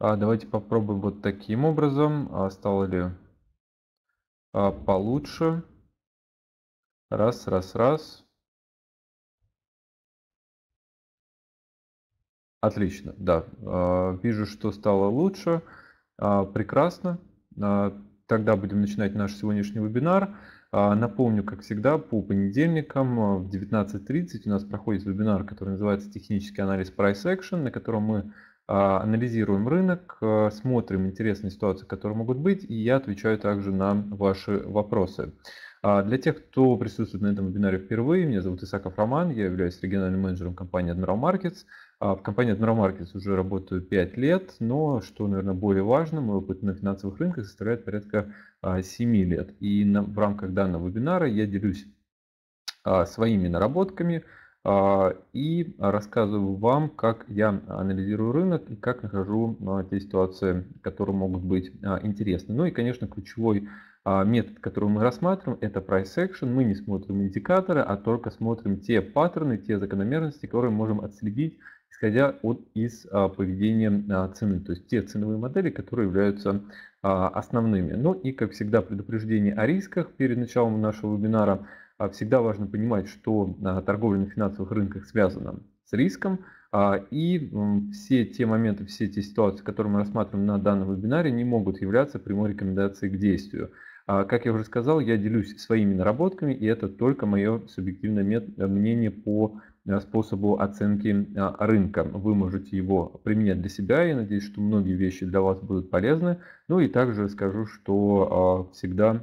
А, давайте попробуем вот таким образом. А, стало ли а, получше? Раз, раз, раз. Отлично, да. А, вижу, что стало лучше. А, прекрасно. А, тогда будем начинать наш сегодняшний вебинар. А, напомню, как всегда, по понедельникам а, в 19.30 у нас проходит вебинар, который называется «Технический анализ Price Action», на котором мы а, анализируем рынок, а, смотрим интересные ситуации, которые могут быть, и я отвечаю также на ваши вопросы. А, для тех, кто присутствует на этом вебинаре впервые, меня зовут Исаков Роман, я являюсь региональным менеджером компании Admiral Markets. В компании Admiral Markets уже работаю 5 лет, но, что, наверное, более важно, мой опыт на финансовых рынках составляет порядка 7 лет. И в рамках данного вебинара я делюсь своими наработками – а, и рассказываю вам, как я анализирую рынок и как нахожу а, те ситуации, которые могут быть а, интересны. Ну и, конечно, ключевой метод, который мы рассматриваем, это price action. Мы не смотрим индикаторы, а только смотрим те паттерны, те закономерности, которые можем отследить, исходя от, из поведения цены. То есть те ценовые модели, которые являются основными. Ну и, как всегда, предупреждение о рисках перед началом нашего вебинара – а всегда важно понимать, что торговля на финансовых рынках связана с риском, а, и все те моменты, все те ситуации, которые мы рассматриваем на данном вебинаре, не могут являться прямой рекомендацией к действию. А, как я уже сказал, я делюсь своими наработками, и это только мое субъективное мнение по э, способу оценки рынка. Вы можете его применять для себя. Я надеюсь, что многие вещи для вас будут полезны. Ну и также скажу, что всегда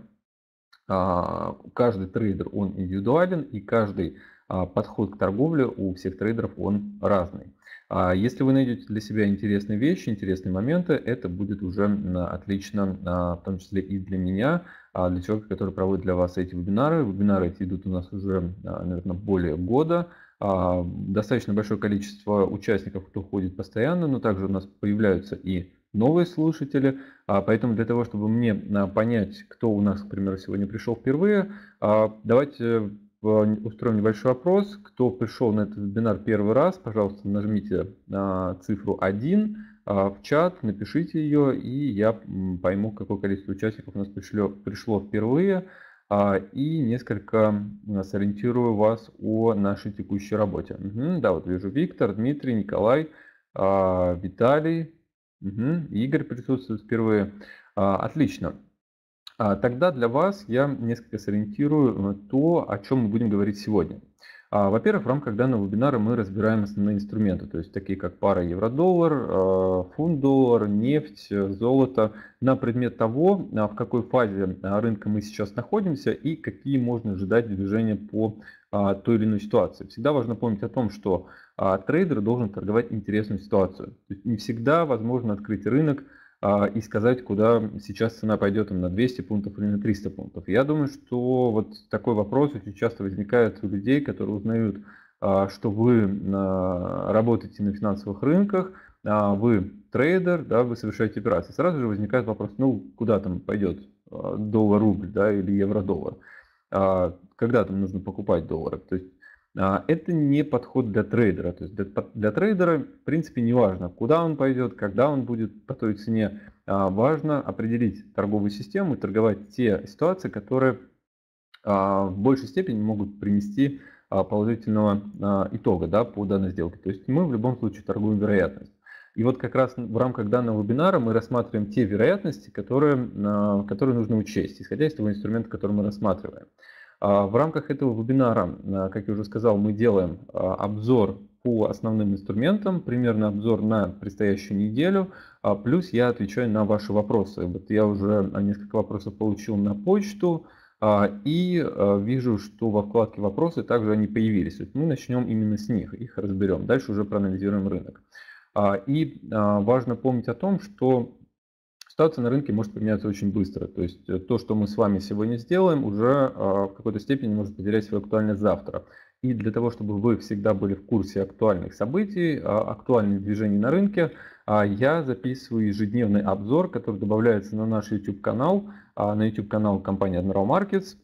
а, каждый трейдер, он индивидуален, и каждый а, подход к торговле у всех трейдеров, он разный. А если вы найдете для себя интересные вещи, интересные моменты, это будет уже отлично, в том числе и для меня, для человека, который проводит для вас эти вебинары. Вебинары эти идут у нас уже, наверное, более года. Достаточно большое количество участников, кто ходит постоянно, но также у нас появляются и новые слушатели. А, поэтому для того, чтобы мне а, понять, кто у нас, к примеру, сегодня пришел впервые, а, давайте устроим небольшой опрос. Кто пришел на этот вебинар первый раз, пожалуйста, нажмите цифру 1 в чат, напишите ее, и я пойму, какое количество участников у нас пришло, пришло впервые, и несколько сориентирую вас о нашей текущей работе. Да, вот вижу Виктор, Дмитрий, Николай, Виталий, Угу. Игорь присутствует впервые. А, отлично. А, тогда для вас я несколько сориентирую э, то, о чем мы будем говорить сегодня. А, Во-первых, в рамках данного вебинара мы разбираем основные инструменты, то есть такие как пара евро-доллар, а, фунт-доллар, нефть, э, золото, на предмет того, а, в какой фазе а, рынка мы сейчас находимся и какие можно ожидать движения по а, той или иной ситуации. Всегда важно помнить о том, что а, трейдер должен торговать интересную ситуацию. То есть не всегда возможно открыть рынок а, и сказать, куда сейчас цена пойдет там, на 200 пунктов или на 300 пунктов. Я думаю, что вот такой вопрос очень часто возникает у людей, которые узнают, а, что вы работаете на финансовых рынках, вы трейдер, да, вы совершаете операции. Сразу же возникает вопрос, ну куда там пойдет доллар-рубль да, или евро-доллар. А, когда там нужно покупать доллары. То есть а, это не подход для трейдера. То есть для трейдера, в принципе, не важно, куда он пойдет, когда он будет по той цене. А, важно определить торговую систему и торговать те ситуации, которые в большей степени могут принести положительного итога да, по данной сделке. То есть мы в любом случае торгуем вероятность. И вот как раз в рамках данного вебинара мы рассматриваем те вероятности, которые, а, которые нужно учесть, исходя из того инструмента, который мы рассматриваем. А, в рамках этого вебинара, а, как я уже сказал, мы делаем обзор по основным инструментам, примерно обзор на предстоящую неделю, плюс я отвечаю на ваши вопросы. Вот я уже несколько вопросов получил на почту, и вижу, что во вкладке «Вопросы» также они появились. Мы начнем именно с них, их разберем. Дальше уже проанализируем рынок. А, и а, важно помнить о том, что ситуация на рынке может поменяться очень быстро. То есть э, то, что мы с вами сегодня сделаем, уже а, в какой-то степени может потерять свою актуальность завтра. И для того, чтобы вы всегда были в курсе актуальных событий, актуальных движений на рынке, я записываю ежедневный обзор, который добавляется на наш YouTube-канал, на YouTube-канал компании Admiral Markets.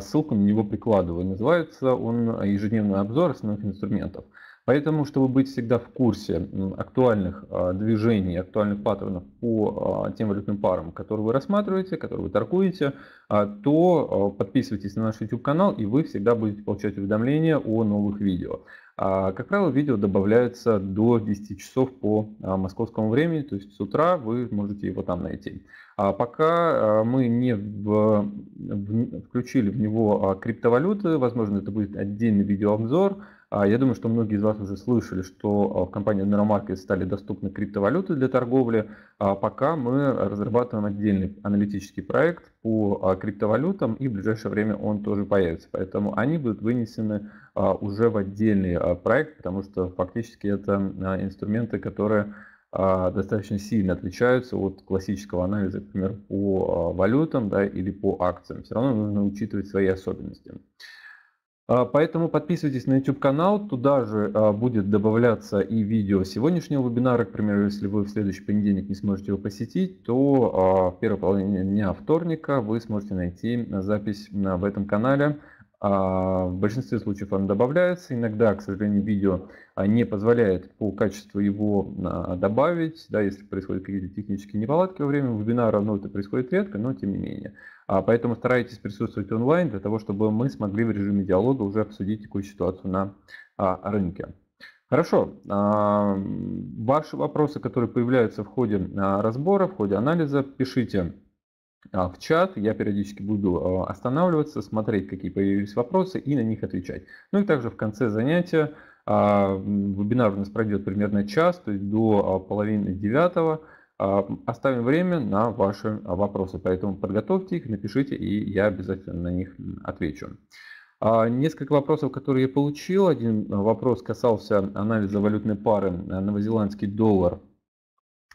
Ссылку на него прикладываю. Называется он «Ежедневный обзор основных инструментов». Поэтому, чтобы быть всегда в курсе актуальных а, движений, актуальных паттернов по а, тем валютным парам, которые вы рассматриваете, которые вы торгуете, а, то подписывайтесь на наш YouTube-канал, и вы всегда будете получать уведомления о новых видео. Как правило, видео добавляется до 10 часов по московскому времени, то есть с утра вы можете его там найти. А пока мы не в, в, включили в него криптовалюты, возможно, это будет отдельный видеообзор, а я думаю, что многие из вас уже слышали, что а, в компании Neuromarket стали доступны криптовалюты для торговли. А пока мы разрабатываем отдельный аналитический проект по криптовалютам, и в ближайшее время он тоже появится. Поэтому они будут вынесены уже в отдельный проект, потому что фактически это инструменты, которые достаточно сильно отличаются от классического анализа, например, по валютам да, или по акциям. Все равно нужно учитывать свои особенности. А, поэтому подписывайтесь на YouTube канал, туда же а, будет добавляться и видео сегодняшнего вебинара. К примеру, если вы в следующий понедельник не сможете его посетить, то в а, первой половине дня вторника вы сможете найти запись в этом канале. В большинстве случаев он добавляется, иногда, к сожалению, видео не позволяет по качеству его добавить, да, если происходят какие-то технические неполадки во время вебинара, но это происходит редко, но тем не менее. А, поэтому старайтесь присутствовать онлайн для того, чтобы мы смогли в режиме диалога уже обсудить текущую ситуацию на а, рынке. Хорошо. А, ваши вопросы, которые появляются в ходе разбора, в ходе анализа, пишите в чат. Я периодически буду останавливаться, смотреть, какие появились вопросы и на них отвечать. Ну и также в конце занятия вебинар у нас пройдет примерно час, то есть до половины девятого. А, оставим время на ваши а, вопросы, поэтому подготовьте их, напишите, и я обязательно на них отвечу. А, несколько вопросов, которые я получил. Один вопрос касался анализа валютной пары новозеландский доллар,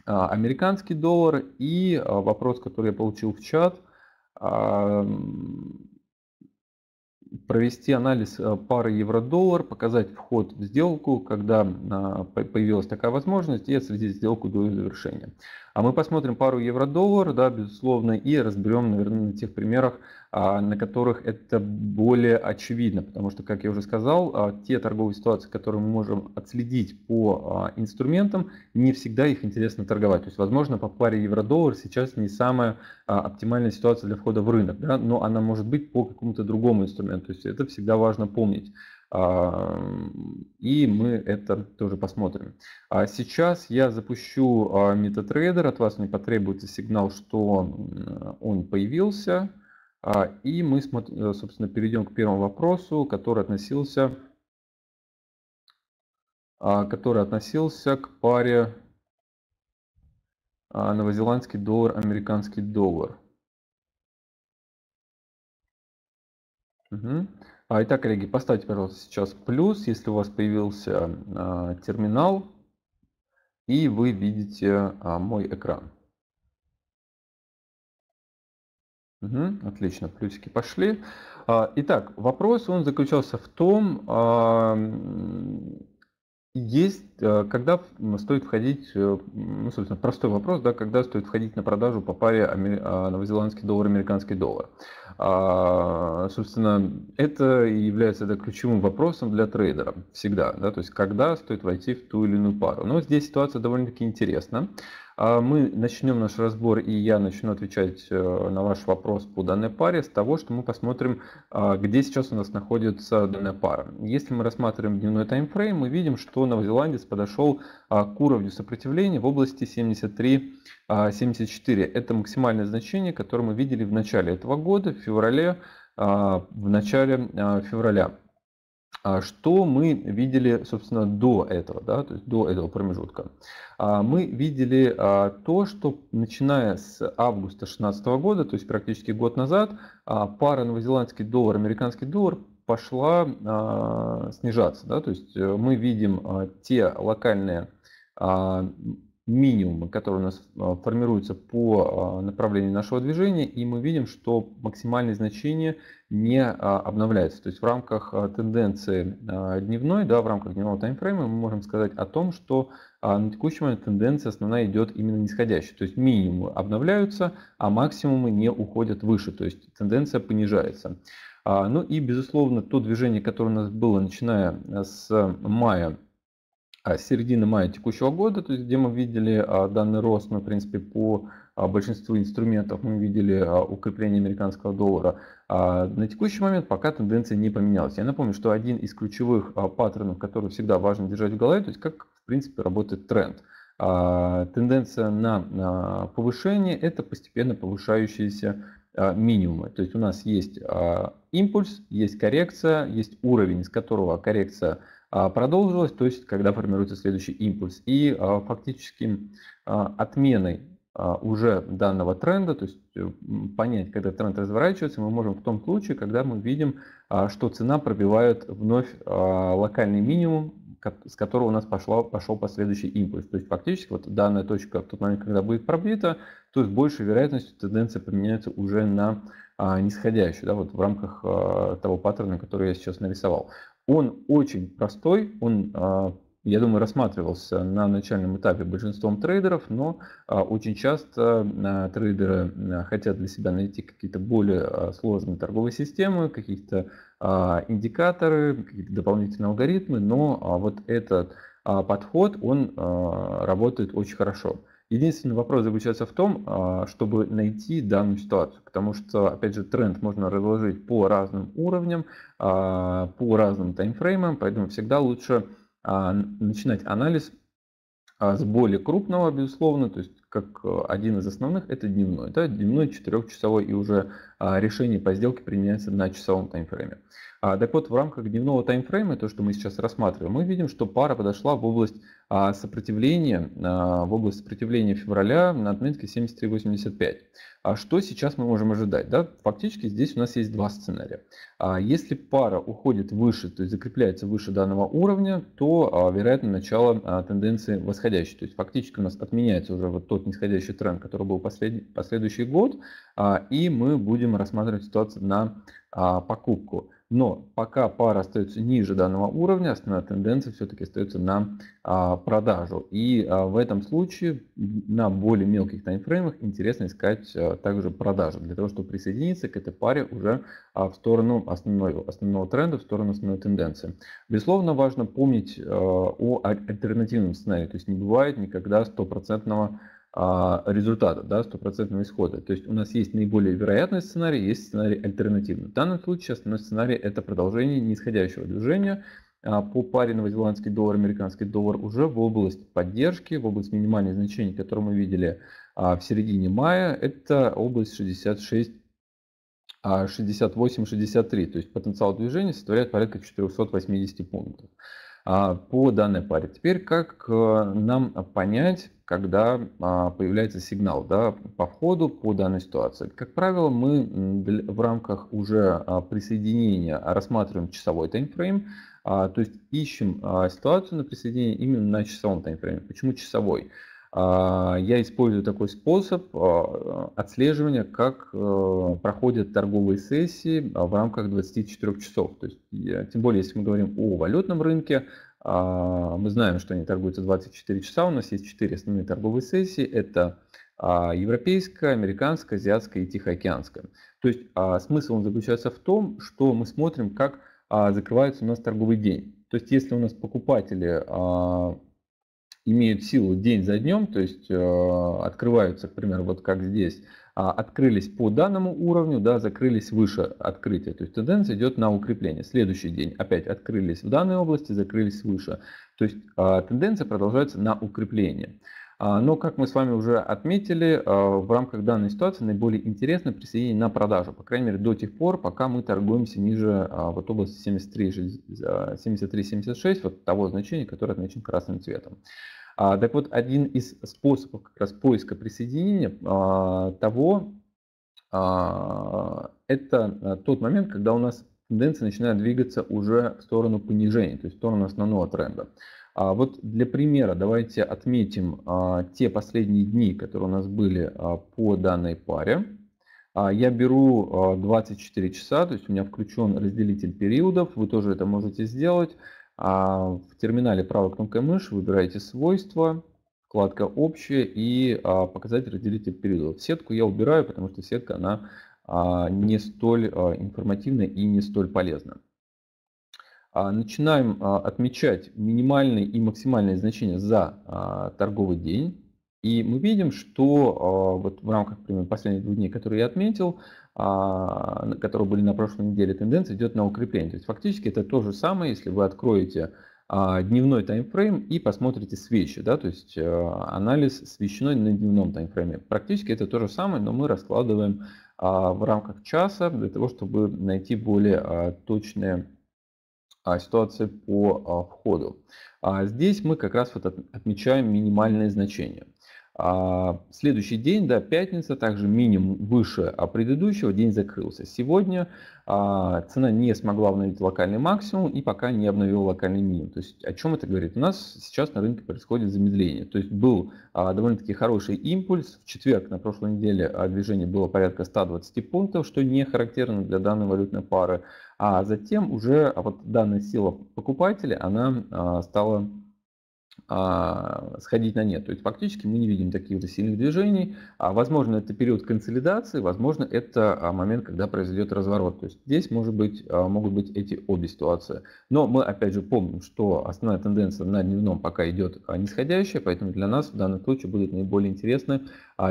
американский доллар. И вопрос, который я получил в чат, провести анализ э, пары евро-доллар, показать вход в сделку, когда а, появилась такая возможность, и отследить сделку до ее завершения. А мы посмотрим пару евро-доллар, да, безусловно, и разберем, наверное, на тех примерах, а, на которых это более очевидно, потому что, как я уже сказал, а, те торговые ситуации, которые мы можем отследить по а, инструментам, не всегда их интересно торговать. То есть, возможно, по паре евро-доллар сейчас не самая оптимальная ситуация для входа в рынок, да, но она может быть по какому-то другому инструменту. То есть это всегда важно помнить. А, и мы это тоже посмотрим. А сейчас я запущу MetaTrader. А, от вас мне потребуется сигнал, что он, он появился. А, и мы, э, собственно, перейдем к первому вопросу, который относился, который относился к паре новозеландский доллар, американский доллар. Угу. А, итак, коллеги, поставьте, пожалуйста, сейчас плюс, если у вас появился а, терминал, и вы видите а, мой экран. Угу, отлично, плюсики пошли. А, итак, вопрос он заключался в том, а, есть, э, когда стоит входить, э, ну, собственно, простой вопрос, да, когда стоит входить на продажу по паре а, новозеландский доллар, американский доллар. А, собственно, это и является это ключевым вопросом для трейдера всегда, да, то есть когда стоит войти в ту или иную пару. Но здесь ситуация довольно-таки интересна. А мы начнем наш разбор, и я начну отвечать э, на ваш вопрос по данной паре с того, что мы посмотрим, а, где сейчас у нас находится данная пара. Если мы рассматриваем дневной таймфрейм, мы видим, что новозеландец подошел а, к уровню сопротивления в области 73-74. Это максимальное значение, которое мы видели в начале этого года, в феврале, в начале февраля. А что мы видели, собственно, до этого, да, то есть до этого промежутка? А, мы видели а, то, что начиная с августа 2016 года, то есть практически год назад, пара новозеландский доллар, американский доллар пошла снижаться. Да? То есть э, мы видим те локальные минимумы, которые у нас а, формируются по а, направлению нашего движения, и мы видим, что максимальные значения не а, обновляются. То есть в рамках тенденции дневной, да, в рамках дневного таймфрейма мы можем сказать о том, что на текущий момент тенденция основная идет именно нисходящая. То есть минимумы обновляются, а максимумы не уходят выше, то есть тенденция понижается. Ну и, безусловно, то движение, которое у нас было, начиная с мая а, середины мая текущего года, то есть где мы видели а, данный рост, мы, ну, в принципе, по а, большинству инструментов мы видели укрепление американского доллара. На текущий момент пока тенденция не поменялась. Я напомню, что один из ключевых паттернов, который всегда важно держать в голове, то есть как, в принципе, работает тренд. Тенденция на повышение – это постепенно повышающиеся минимумы. То есть у нас есть импульс, есть коррекция, есть уровень, из которого коррекция – а, продолжилось, то есть когда формируется следующий импульс. И а, фактически а, отменой уже данного тренда, то есть э, понять, когда тренд разворачивается, мы можем в том случае, когда мы видим, что цена пробивает вновь локальный минимум, с которого у нас пошло, пошел последующий импульс. То есть фактически вот данная точка в тот момент, когда будет пробита, то есть большей вероятностью тенденция поменяется уже на нисходящую, да, вот в рамках того паттерна, который я сейчас нарисовал. Он очень простой, он, а, я думаю, рассматривался на начальном этапе большинством трейдеров, но а, очень часто а, трейдеры хотят для себя найти какие-то более сложные торговые системы, какие то индикаторы, какие-то дополнительные алгоритмы, но вот этот подход, он работает очень хорошо. Единственный вопрос заключается в том, а, чтобы найти данную ситуацию, потому что, опять же, тренд можно разложить по разным уровням, а, по разным таймфреймам, поэтому всегда лучше а, начинать анализ с более крупного, безусловно, то есть как один из основных, это дневной. Да? Дневной, четырехчасовой и уже решение по сделке принимается на часовом таймфрейме. А, так вот, в рамках дневного таймфрейма, то, что мы сейчас рассматриваем, мы видим, что пара подошла в область а, сопротивления, а, в область сопротивления февраля на отметке 73.85. А что сейчас мы можем ожидать? Да? Фактически здесь у нас есть два сценария. А, если пара уходит выше, то есть закрепляется выше данного уровня, то а, вероятно начало а, тенденции восходящей. То есть фактически у нас отменяется уже вот тот нисходящий тренд, который был послед... последующий год, а, и мы будем рассматривать ситуацию на а, покупку. Но пока пара остается ниже данного уровня, основная тенденция все-таки остается на а, продажу. И а, в этом случае на более мелких таймфреймах интересно искать а, также продажу, для того, чтобы присоединиться к этой паре уже а, в сторону основной, основного тренда, в сторону основной тенденции. Безусловно, важно помнить а, о альтернативном сценарии, то есть не бывает никогда стопроцентного а, результата, да, стопроцентного исхода. То есть у нас есть наиболее вероятный сценарий, есть сценарий альтернативный. В данном случае основной сценарий это продолжение нисходящего движения а, по паре новозеландский доллар, американский доллар уже в область поддержки, в область минимальных значений, которые мы видели а, в середине мая, это область 66 68-63, то есть потенциал движения составляет порядка 480 пунктов по данной паре. Теперь как э, нам понять, когда а, появляется сигнал да, по входу по данной ситуации. Как правило, мы в рамках уже а, присоединения рассматриваем часовой таймфрейм, а, то есть ищем ситуацию на присоединение именно на часовом таймфрейме. Почему часовой? Я использую такой способ отслеживания, как э, проходят торговые сессии в рамках 24 часов. То есть, тем более, если мы говорим о валютном рынке, а, мы знаем, что они торгуются 24 часа. У нас есть 4 основные торговые сессии. Это а, европейская, американская, азиатская и тихоокеанская. То есть а, смысл он заключается в том, что мы смотрим, как закрывается у нас торговый день. То есть если у нас покупатели имеют силу день за днем, то есть открываются, к примеру, вот как здесь – а, открылись по данному уровню, да, закрылись выше открытия. То есть тенденция идет на укрепление. Следующий день опять открылись в данной области, закрылись выше. То есть а, тенденция продолжается на укрепление. А, но, как мы с вами уже отметили, в рамках данной ситуации наиболее интересно присоединение на продажу, по крайней мере до тех пор, пока мы торгуемся ниже вот области 73-76, вот того значения, которое отмечено красным цветом. А, так вот, один из способов как раз поиска присоединения а, того, а, это а, тот момент, когда у нас тенденция начинает двигаться уже в сторону понижения, то есть в сторону основного тренда. А вот для примера давайте отметим а, те последние дни, которые у нас были а, по данной паре. А, я беру а, 24 часа, то есть у меня включен разделитель периодов, вы тоже это можете сделать. А в терминале правой кнопкой мыши выбираете свойства, вкладка общая и а, показатель разделитель периодов. Сетку я убираю, потому что сетка она а, не столь а, информативна и не столь полезна. А, начинаем а, отмечать минимальные и максимальные значения за а, торговый день. И мы видим, что а, вот в рамках, например, последних двух дней, которые я отметил, а, которые были на прошлой неделе, тенденция идет на укрепление. То есть фактически это то же самое, если вы откроете а, дневной таймфрейм и посмотрите свечи, да, то есть а, анализ свечной на дневном таймфрейме. Практически это то же самое, но мы раскладываем в рамках часа для того, чтобы найти более точные ситуации по входу. Здесь мы как раз вот отмечаем минимальное значение. А следующий день, да, пятница, также минимум выше а предыдущего, день закрылся. Сегодня а, цена не смогла обновить локальный максимум и пока не обновила локальный минимум. То есть о чем это говорит? У нас сейчас на рынке происходит замедление. То есть был а, довольно-таки хороший импульс. В четверг на прошлой неделе а, движение было порядка 120 пунктов, что не характерно для данной валютной пары. А затем уже а вот данная сила покупателя, она а, стала а, сходить на нет. То есть фактически мы не видим таких вот сильных движений. А возможно, это период консолидации, возможно, это а, момент, когда произойдет разворот. То есть здесь может быть, а, могут быть эти обе ситуации. Но мы опять же помним, что основная тенденция на дневном пока идет нисходящая, поэтому для нас в данном случае будет наиболее интересна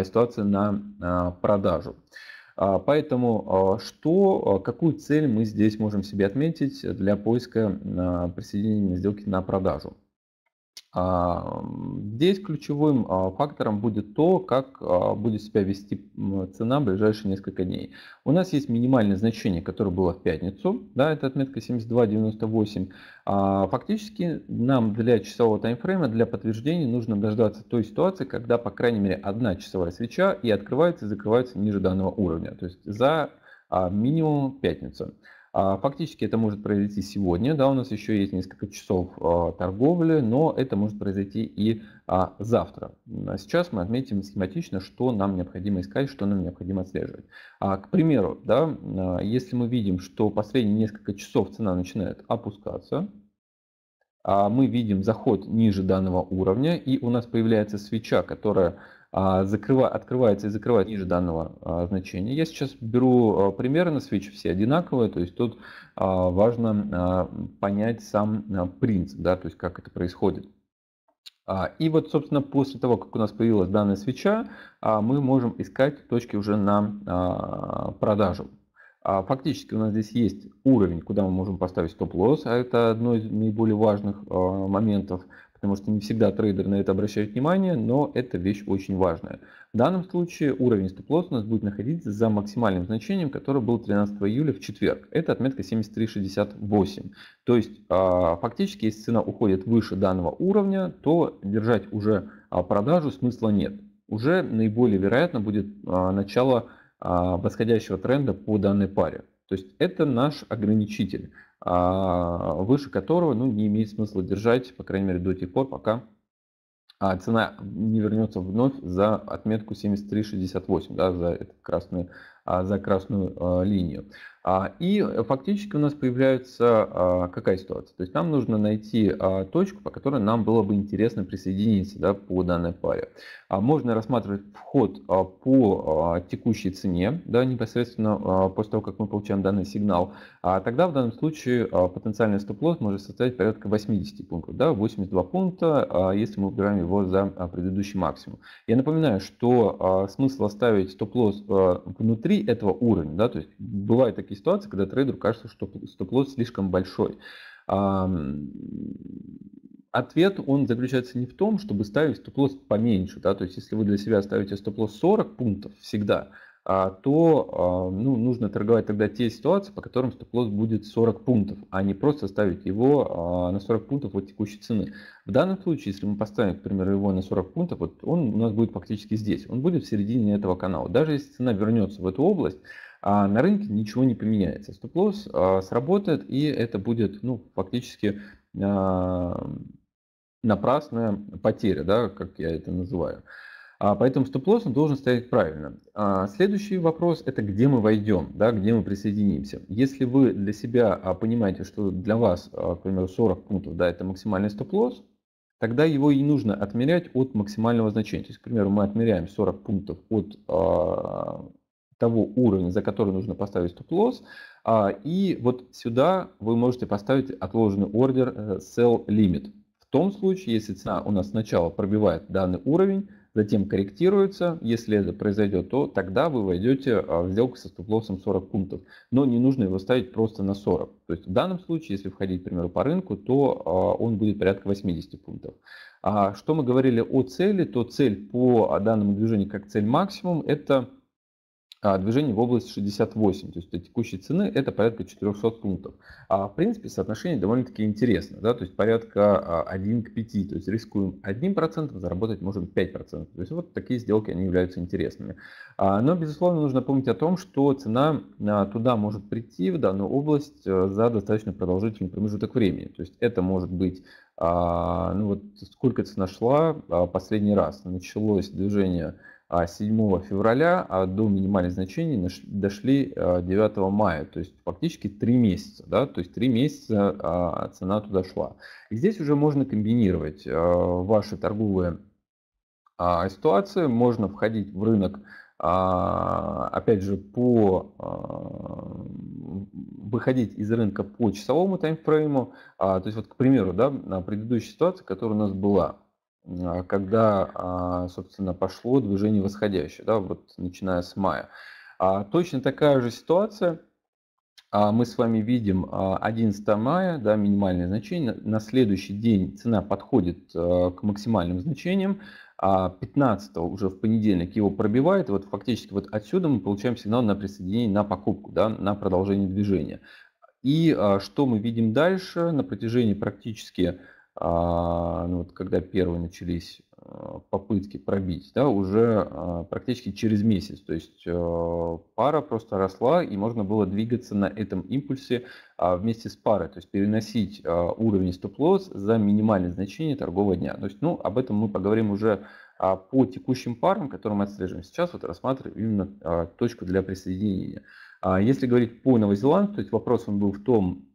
ситуация на продажу. Поэтому что, какую цель мы здесь можем себе отметить для поиска присоединения сделки на продажу? А, здесь ключевым а, фактором будет то, как а, будет себя вести цена в ближайшие несколько дней. У нас есть минимальное значение, которое было в пятницу, да, это отметка 72.98. Фактически нам для часового таймфрейма, для подтверждения нужно дождаться той ситуации, когда, по крайней мере, одна часовая свеча и открывается, и закрывается ниже данного уровня, то есть за минимум пятницу. А, фактически это может произойти сегодня, да, у нас еще есть несколько часов а, торговли, но это может произойти и а, завтра. Сейчас мы отметим схематично, что нам необходимо искать, что нам необходимо отслеживать. К примеру, да, если мы видим, что последние несколько часов цена начинает опускаться, мы видим заход ниже данного уровня, и у нас появляется свеча, которая а, закрывает, открывается и закрывает ниже данного а, значения. Я сейчас беру а, примеры на Switch, все одинаковые, то есть тут важно понять сам принцип, да, то есть как это происходит. И вот, собственно, после того, как у нас появилась данная свеча, мы можем искать точки уже на продажу. Фактически у нас здесь есть уровень, куда мы можем поставить стоп-лосс, а это одно из наиболее важных моментов потому что не всегда трейдер на это обращает внимание, но это вещь очень важная. В данном случае уровень стоп-лосс у нас будет находиться за максимальным значением, которое было 13 июля в четверг. Это отметка 73.68. То есть а, фактически, если цена уходит выше данного уровня, то держать уже а, продажу смысла нет. Уже наиболее вероятно будет а, начало восходящего тренда по данной паре. То есть это наш ограничитель. А, выше которого ну, не имеет смысла держать, по крайней мере, до тех пор, пока а, цена не вернется вновь за отметку 73.68, да, за этот красный а, за красную а, линию. А, и фактически у нас появляется какая ситуация? То есть нам нужно найти точку, по которой нам было бы интересно присоединиться да, по данной паре. Можно рассматривать вход по текущей цене, да, непосредственно после того, как мы получаем данный сигнал. Тогда в данном случае потенциальный стоп-лосс может составить порядка 80 пунктов, да, 82 пункта, если мы убираем его за предыдущий максимум. Я напоминаю, что смысл оставить стоп-лосс внутри этого уровня, да, то есть бывают такие ситуации, когда трейдеру кажется, что стоп-лосс слишком большой. Ответ, он заключается не в том, чтобы ставить стоп-лосс поменьше, да, то есть если вы для себя ставите стоп-лосс 40 пунктов всегда, а, то а, ну, нужно торговать тогда те ситуации, по которым стоп-лосс будет 40 пунктов, а не просто ставить его а, на 40 пунктов от текущей цены. В данном случае, если мы поставим, к примеру, его на 40 пунктов, вот он у нас будет фактически здесь, он будет в середине этого канала. Даже если цена вернется в эту область, на рынке ничего не поменяется. Стоп-лосс сработает, и это будет ну, фактически напрасная потеря, да, как я это называю. А, поэтому стоп-лосс должен стоять правильно. А, следующий вопрос – это где мы войдем, да, где мы присоединимся. Если вы для себя а, понимаете, что для вас, к примеру, 40 пунктов да, – это максимальный стоп-лосс, тогда его и нужно отмерять от максимального значения. То есть, к примеру, мы отмеряем 40 пунктов от того уровня, за который нужно поставить стоп-лосс, и вот сюда вы можете поставить отложенный ордер э, Sell Limit. В том случае, если цена у нас сначала пробивает данный уровень, затем корректируется. Если это произойдет, то тогда вы войдете а, в сделку со стоп-лоссом 40 пунктов. Но не нужно его ставить просто на 40. То есть в данном случае, если входить, к примеру, по рынку, то а, он будет порядка 80 пунктов. А что мы говорили о цели, то цель по данному движению как цель максимум – это а, движение в область 68, то есть от текущей цены это порядка 400 пунктов. А в принципе соотношение довольно-таки интересно, да, то есть порядка 1 а, к 5, то есть рискуем 1%, заработать можем 5%. То есть вот такие сделки, они являются интересными. А, но, безусловно, нужно помнить о том, что цена туда может прийти, в данную область, э, за достаточно продолжительный промежуток времени. То есть это может быть ну вот сколько цена шла последний раз. Началось движение а 7 февраля, а до минимальных значений дошли 9 а, мая, то есть фактически 3 месяца, да, то есть 3 месяца а, цена туда шла. И здесь уже можно комбинировать а, ваши торговые ситуации, можно входить в рынок, опять же, по выходить из рынка по часовому таймфрейму, то есть вот, к примеру, да, предыдущая ситуация, которая у нас была – а когда, а, собственно, пошло движение восходящее, да, вот начиная с мая. А, точно такая же ситуация мы с вами видим 11 мая, да, минимальное значение. На следующий день цена подходит к максимальным значениям. 15 уже в понедельник его пробивает. вот фактически вот отсюда мы получаем сигнал на присоединение, на покупку, да, на продолжение движения. И что мы видим дальше на протяжении практически а, ну, вот, когда первые начались а, попытки пробить, да, уже а, практически через месяц. То есть а, пара просто росла, и можно было двигаться на этом импульсе а, вместе с парой, то есть переносить а, уровень стоп-лосс за минимальное значение торгового дня. То есть, ну, об этом мы поговорим уже а, по текущим парам, которые мы отслеживаем. Сейчас вот рассматриваем именно а, точку для присоединения. А, если говорить по Новозеландии, то есть вопрос он был в том,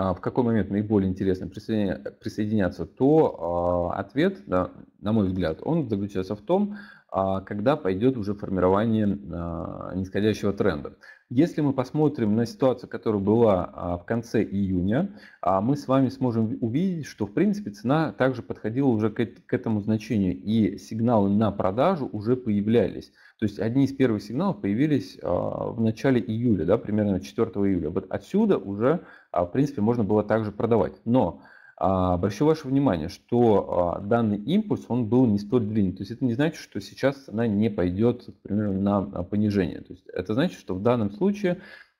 а, в какой момент наиболее интересно присоединяться, то а, ответ, да, на мой взгляд, он заключается в том, а когда пойдет уже формирование а, нисходящего тренда. Если мы посмотрим на ситуацию, которая была а, в конце июня, а, мы с вами сможем увидеть, что в принципе цена также подходила уже к этому значению, и сигналы на продажу уже появлялись. То есть одни из первых сигналов появились в начале июля, да, примерно 4 июля. Вот отсюда уже, в принципе, можно было также продавать. Но а, обращу ваше внимание, что а, данный импульс он был не столь длинный. То есть это не значит, что сейчас она не пойдет, к примеру, на понижение. То есть это значит, что в данном случае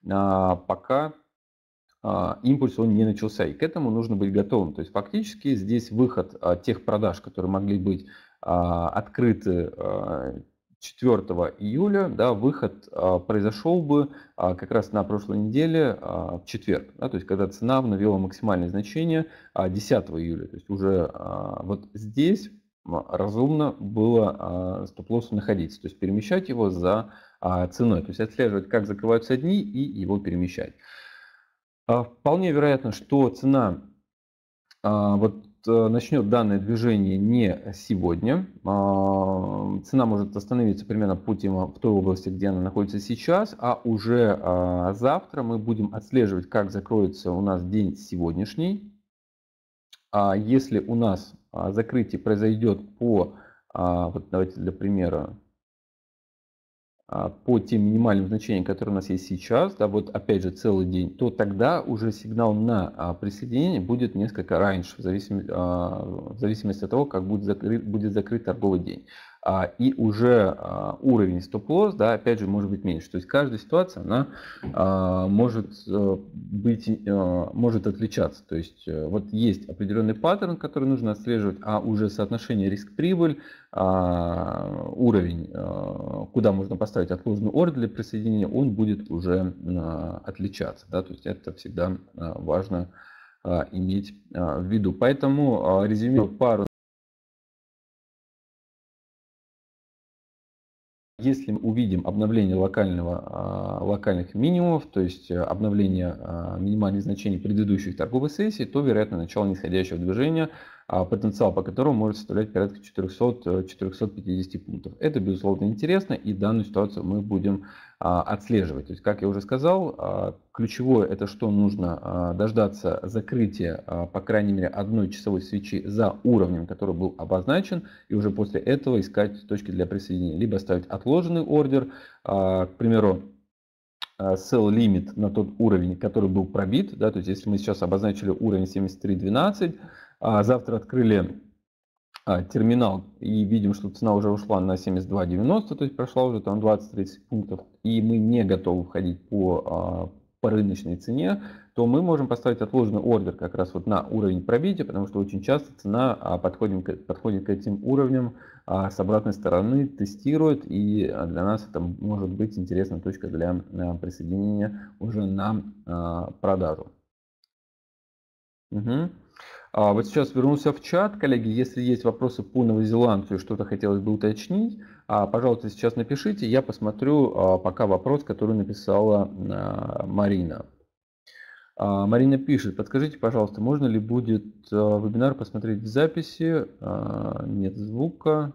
а, пока импульс он не начался. И к этому нужно быть готовым. То есть фактически здесь выход тех продаж, которые могли быть открыты 4 июля, да, выход а, произошел бы а, как раз на прошлой неделе а, в четверг, да, то есть когда цена обновила максимальное значение а, 10 июля, то есть уже а, вот здесь разумно было а, стоп лосс находиться, то есть перемещать его за а, ценой, то есть отслеживать, как закрываются дни и его перемещать. А, вполне вероятно, что цена а, вот Э, начнет данное движение не сегодня. А, цена может остановиться примерно по тем, а, в той области, где она находится сейчас, а уже а, завтра мы будем отслеживать, как закроется у нас день сегодняшний. А Если у нас закрытие произойдет по, вот давайте для примера, а, по тем минимальным значениям, которые у нас есть сейчас, да, вот опять же целый день, то тогда уже сигнал на а, присоединение будет несколько раньше, в зависимости, а, в зависимости от того, как будет закрыт, будет закрыт торговый день. А, и уже а, уровень стоп-лосс, да, опять же, может быть меньше. То есть каждая ситуация, она а, может э, быть, э, может отличаться. То есть э, вот есть определенный паттерн, который нужно отслеживать, а уже соотношение риск-прибыль, уровень, куда можно поставить отложенный ордер для присоединения, он будет уже отличаться. Да, то есть это всегда важно иметь в виду. Поэтому резюмирую ну, пару Если мы увидим обновление локального, а, локальных минимумов, то есть э, обновление а, минимальных значений предыдущих торговых сессий, то вероятно начало нисходящего движения, а, потенциал по которому может составлять порядка 400-450 э, пунктов. Это безусловно интересно и данную ситуацию мы будем а, отслеживать. То есть, как я уже сказал, а, ключевое это что нужно а, дождаться закрытия, по крайней мере, одной часовой свечи за уровнем, который был обозначен, и уже после этого искать точки для присоединения. Либо ставить отложенный ордер, к примеру, sell limit на тот уровень, который был пробит. Да, то есть, если мы сейчас обозначили уровень 73.12, а завтра открыли а, терминал и видим, что цена уже ушла на 72.90, то есть прошла уже там 20-30 пунктов, и мы не готовы входить по, а, по рыночной цене, то мы можем поставить отложенный ордер как раз вот на уровень пробития, потому что очень часто цена а, подходит, подходит к этим уровням с обратной стороны, тестирует, и для нас это может быть интересная точка для присоединения уже на продажу. Угу. А, вот сейчас вернулся в чат, коллеги, если есть вопросы по новозеландцу что-то хотелось бы уточнить, а, пожалуйста, сейчас напишите, я посмотрю а, пока вопрос, который написала Марина. Марина пишет, подскажите, пожалуйста, можно ли будет вебинар посмотреть в записи? Нет звука.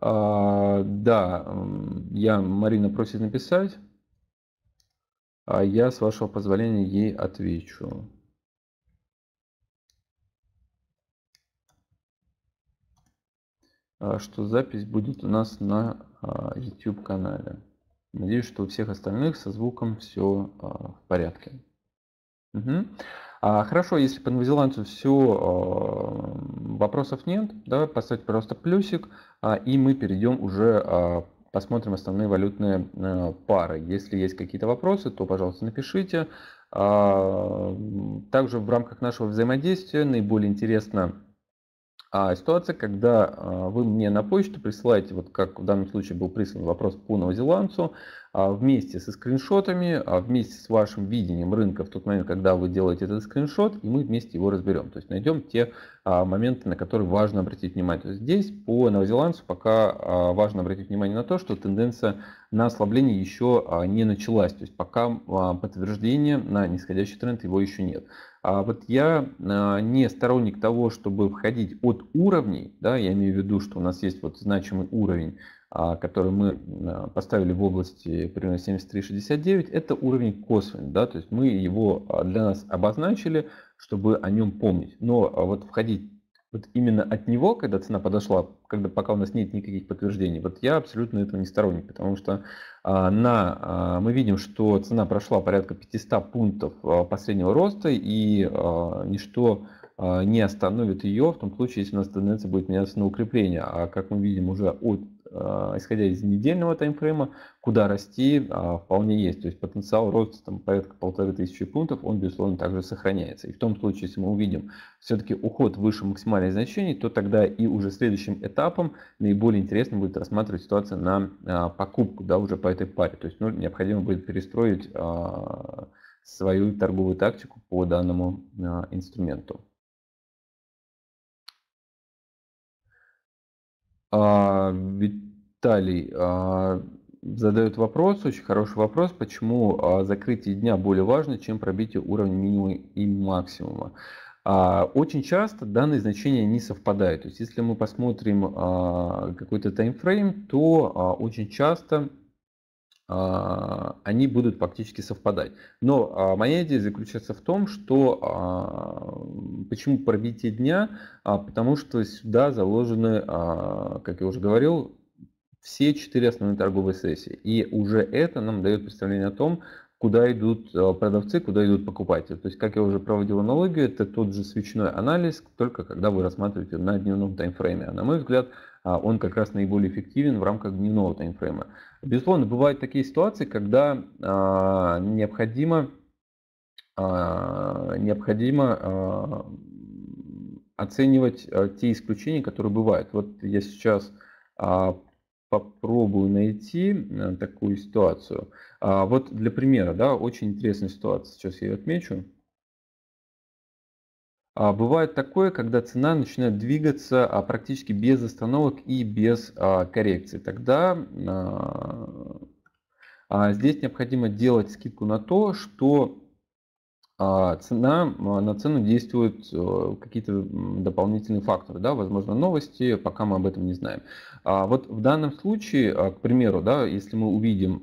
Да, я, Марина просит написать. А я, с вашего позволения, ей отвечу. А, что запись будет у нас на а, YouTube канале. Надеюсь, что у всех остальных со звуком все а, в порядке. Угу. А, хорошо, если по новозеландцу все, вопросов нет, давай поставить просто плюсик, и мы перейдем уже посмотрим основные валютные э, пары. Если есть какие-то вопросы, то, пожалуйста, напишите. А, также в рамках нашего взаимодействия наиболее интересно а ситуация, когда а, вы мне на почту присылаете, вот как в данном случае был прислан вопрос по новозеландцу, а, вместе со скриншотами, а, вместе с вашим видением рынка в тот момент, когда вы делаете этот скриншот, и мы вместе его разберем. То есть найдем те моменты, на которые важно обратить внимание. То есть здесь по новозеландцу пока важно обратить внимание на то, что тенденция на ослабление еще а, не началась. То есть пока а, подтверждения на нисходящий тренд его еще нет. А вот я а, не сторонник того, чтобы входить от уровней, да, я имею в виду, что у нас есть вот значимый уровень, который мы поставили в области примерно 73,69, это уровень косвенный, да, то есть мы его для нас обозначили, чтобы о нем помнить. Но вот входить вот именно от него, когда цена подошла, когда пока у нас нет никаких подтверждений, вот я абсолютно этого не сторонник, потому что а, на, а, мы видим, что цена прошла порядка 500 пунктов а, последнего роста, и а, ничто а, не остановит ее, в том случае, если у нас тенденция будет меняться на укрепление, а как мы видим уже от а, исходя из недельного таймфрейма, куда расти а, вполне есть. То есть потенциал роста там, порядка полторы тысячи пунктов, он, безусловно, также сохраняется. И в том случае, если мы увидим все-таки уход выше максимальных значений, то тогда и уже следующим этапом наиболее интересно будет рассматривать ситуацию на а, покупку да, уже по этой паре. То есть ну, необходимо будет перестроить свою торговую тактику по данному инструменту. А, Виталий а, задает вопрос, очень хороший вопрос, почему а, закрытие дня более важно, чем пробитие уровня минимума и максимума. А, очень часто данные значения не совпадают. То есть, если мы посмотрим а, какой-то таймфрейм, то а, очень часто а, они будут фактически совпадать. Но а, моя идея заключается в том, что а, почему пробитие дня? Потому что сюда заложены, как я уже говорил, все четыре основные торговые сессии. И уже это нам дает представление о том, куда идут продавцы, куда идут покупатели. То есть, как я уже проводил аналогию, это тот же свечной анализ, только когда вы рассматриваете на дневном таймфрейме. А на мой взгляд, а, он как раз наиболее эффективен в рамках дневного таймфрейма. Безусловно, бывают такие ситуации, когда а, необходимо, а, необходимо оценивать те исключения, которые бывают. Вот я сейчас попробую найти такую ситуацию. Вот для примера, да, очень интересная ситуация. Сейчас я ее отмечу. А, бывает такое, когда цена начинает двигаться а, практически без остановок и без а, коррекции. Тогда здесь необходимо делать скидку на то, что цена, на цену действуют э, какие-то дополнительные факторы, да, возможно, новости, пока мы об этом не знаем. Вот в данном случае, к примеру, да, если мы увидим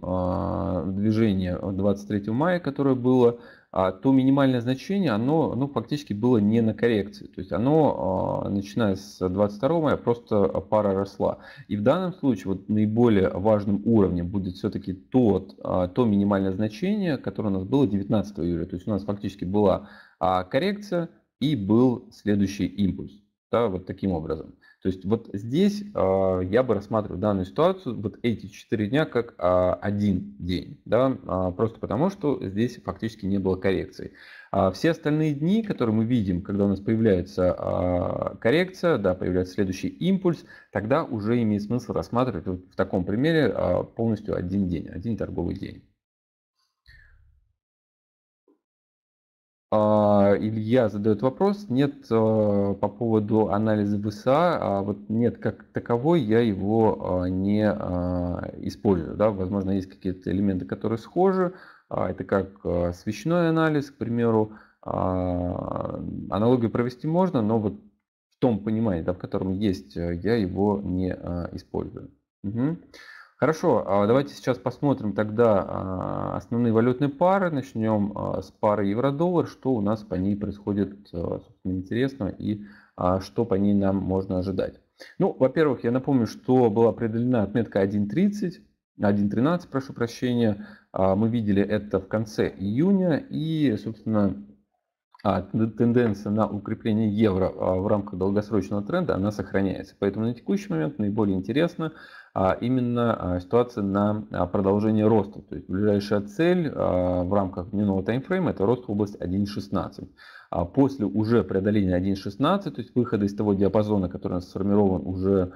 движение 23 мая, которое было а то минимальное значение, оно, оно фактически было не на коррекции. То есть оно, а, начиная с 22 мая, просто пара росла. И в данном случае вот наиболее важным уровнем будет все-таки тот, а, то минимальное значение, которое у нас было 19 июля. То есть у нас фактически была коррекция и был следующий импульс. Да, вот таким образом. То есть вот здесь э, я бы рассматривал данную ситуацию, вот эти 4 дня, как э, один день, да, э, просто потому что здесь фактически не было коррекции. А все остальные дни, которые мы видим, когда у нас появляется э, коррекция, да, появляется следующий импульс, тогда уже имеет смысл рассматривать вот в таком примере э, полностью один день, один торговый день. А, Илья задает вопрос. Нет, а, по поводу анализа ВСА, а вот нет, как таковой я его не использую. Да? Возможно, есть какие-то элементы, которые схожи. Это как свечной анализ, к примеру. Аналогию провести можно, но вот в том понимании, да, в котором есть, я его не использую. Угу. Хорошо, а давайте сейчас посмотрим тогда а, основные валютные пары. Начнем а, с пары евро-доллар. Что у нас по ней происходит, собственно, интересного и что по ней нам можно ожидать. Ну, во-первых, я напомню, что была преодолена отметка 1.30, 1.13, прошу прощения. Мы видели это в конце июня. И, собственно, тенденция на укрепление евро в рамках долгосрочного тренда, она сохраняется. Поэтому на текущий момент наиболее интересно а, именно а, ситуация на а, продолжение роста. То есть ближайшая цель в рамках дневного таймфрейма это рост в область 1.16. а После уже преодоления 1.16, то есть выхода из того диапазона, который у нас сформирован уже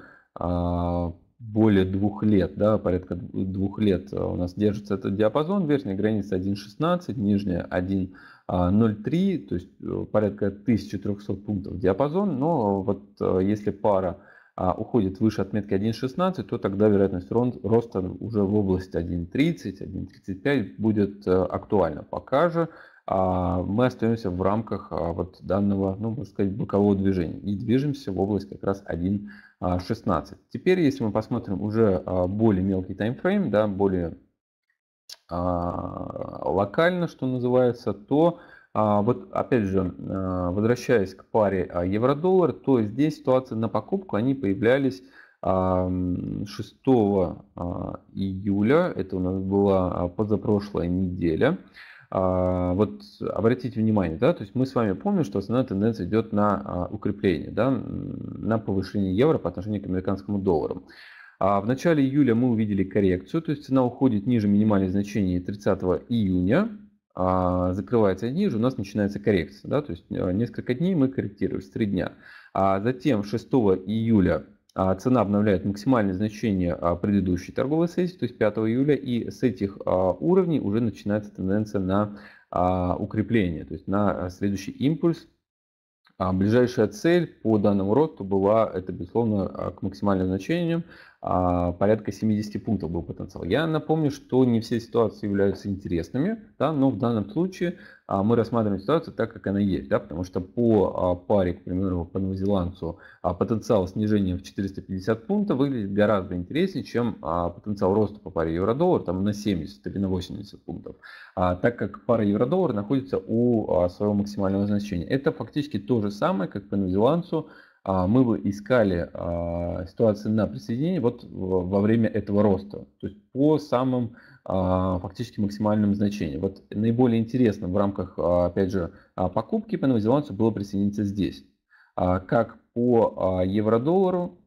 более двух лет, да, порядка двух лет у нас держится этот диапазон, верхняя граница 1.16, нижняя 1.03, то есть э, порядка 1300 пунктов диапазон, но вот э, если пара а, уходит выше отметки 1.16, то тогда вероятность роста уже в области 1.30, 1.35 будет э, актуальна. Пока же а, мы остаемся в рамках а, вот данного, ну, можно сказать, бокового движения и движемся в область как раз 1.16. Теперь, если мы посмотрим уже а, более мелкий таймфрейм, да, более а, локально, что называется, то а, вот опять же, а, возвращаясь к паре а, евро-доллар, то здесь ситуация на покупку они появлялись 6 июля, это у нас была позапрошлая неделя. Вот обратите внимание, да, то есть мы с вами помним, что основная тенденция идет на укрепление, да, на повышение евро по отношению к американскому доллару. В начале июля мы увидели коррекцию, то есть цена уходит ниже минимальных значений 30 июня, а, закрывается ниже, у нас начинается коррекция. Да? То есть э, несколько дней мы корректируемся, 3 дня. А затем 6 июля а, цена обновляет максимальное значение а, предыдущей торговой сессии, то есть 5 июля, и с этих уровней уже начинается тенденция на укрепление, то есть на следующий импульс. Ближайшая цель по данному росту была, это безусловно, к максимальным значениям а, порядка 70 пунктов был потенциал. Я напомню, что не все ситуации являются интересными, да, но в данном случае а, мы рассматриваем ситуацию так, как она есть, да, потому что по а, паре, к примеру, по новозеландцу потенциал снижения в 450 пунктов выглядит гораздо интереснее, чем потенциал роста по паре евро-доллар там, на 70 или на 80 пунктов, так как пара евро-доллар находится у своего максимального значения. Это фактически то же самое, как по новозеландцу а, мы бы искали а, ситуации на присоединение вот во время этого роста, то есть по самым а, фактически максимальным значениям. Вот наиболее интересно в рамках, опять же, покупки по новозеландцу было присоединиться здесь, как по евро-доллару,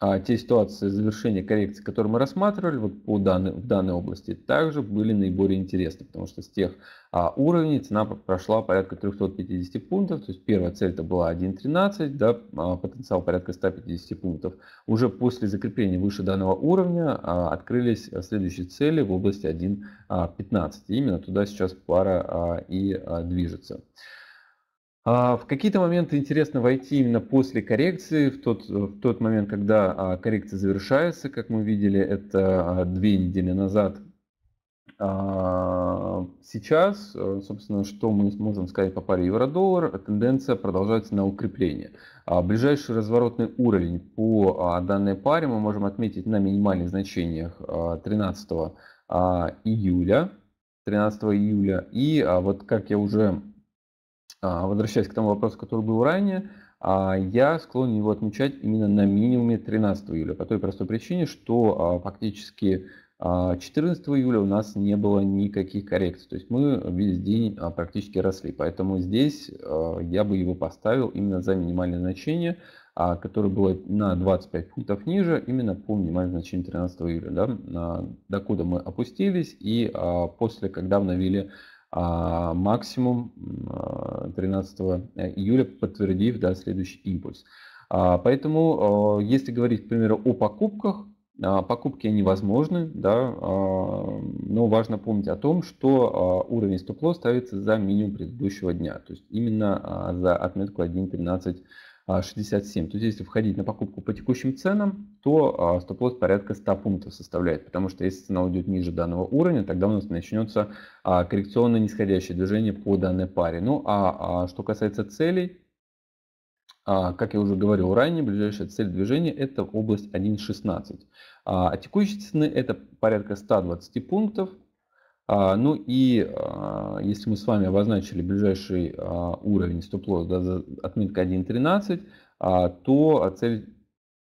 а, те ситуации завершения коррекции, которые мы рассматривали вот по данной, в данной области, также были наиболее интересны, потому что с тех а, уровней цена прошла порядка 350 пунктов, то есть первая цель это была 1.13, да, а, потенциал порядка 150 пунктов. Уже после закрепления выше данного уровня а, открылись э, следующие цели в области 1.15, а, именно туда сейчас пара а, и а, движется. А в какие-то моменты интересно войти именно после коррекции, в тот, э, в тот момент, когда а, коррекция завершается, как мы видели, это а, две недели назад. Сейчас, э, собственно, что мы можем сказать по паре евро-доллар, э, тенденция продолжается на укрепление. Ближайший разворотный уровень по данной паре мы можем отметить на минимальных значениях 13 июля. 13 июля. И вот как я уже а, возвращаясь к тому вопросу, который был ранее, а, я склонен его отмечать именно на минимуме 13 июля, по той простой причине, что а, фактически 14 июля у нас не было никаких коррекций, то есть мы весь день практически росли, поэтому здесь я бы его поставил именно за минимальное значение, которое было на 25 пунктов ниже, именно по минимальному значению 13 июля, да, докуда мы опустились и после, когда обновили а максимум 13 э, июля, подтвердив да, следующий импульс. А, поэтому, э, если говорить, к примеру, о покупках, а, покупки невозможны, да, а, но важно помнить о том, что уровень стоп-лосс ставится за минимум предыдущего дня, то есть именно за отметку 1.1367. То есть если входить на покупку по текущим ценам, то а, стоп-лосс порядка 100 пунктов составляет, потому что если цена уйдет ниже данного уровня, тогда у нас начнется а, коррекционно нисходящее движение по данной паре. Ну а, а что касается целей, как я уже говорил ранее, ближайшая цель движения это область 1.16. А текущей цены это порядка 120 пунктов. Ну и если мы с вами обозначили ближайший уровень стоп-лосс, да, отметка 1.13, то цель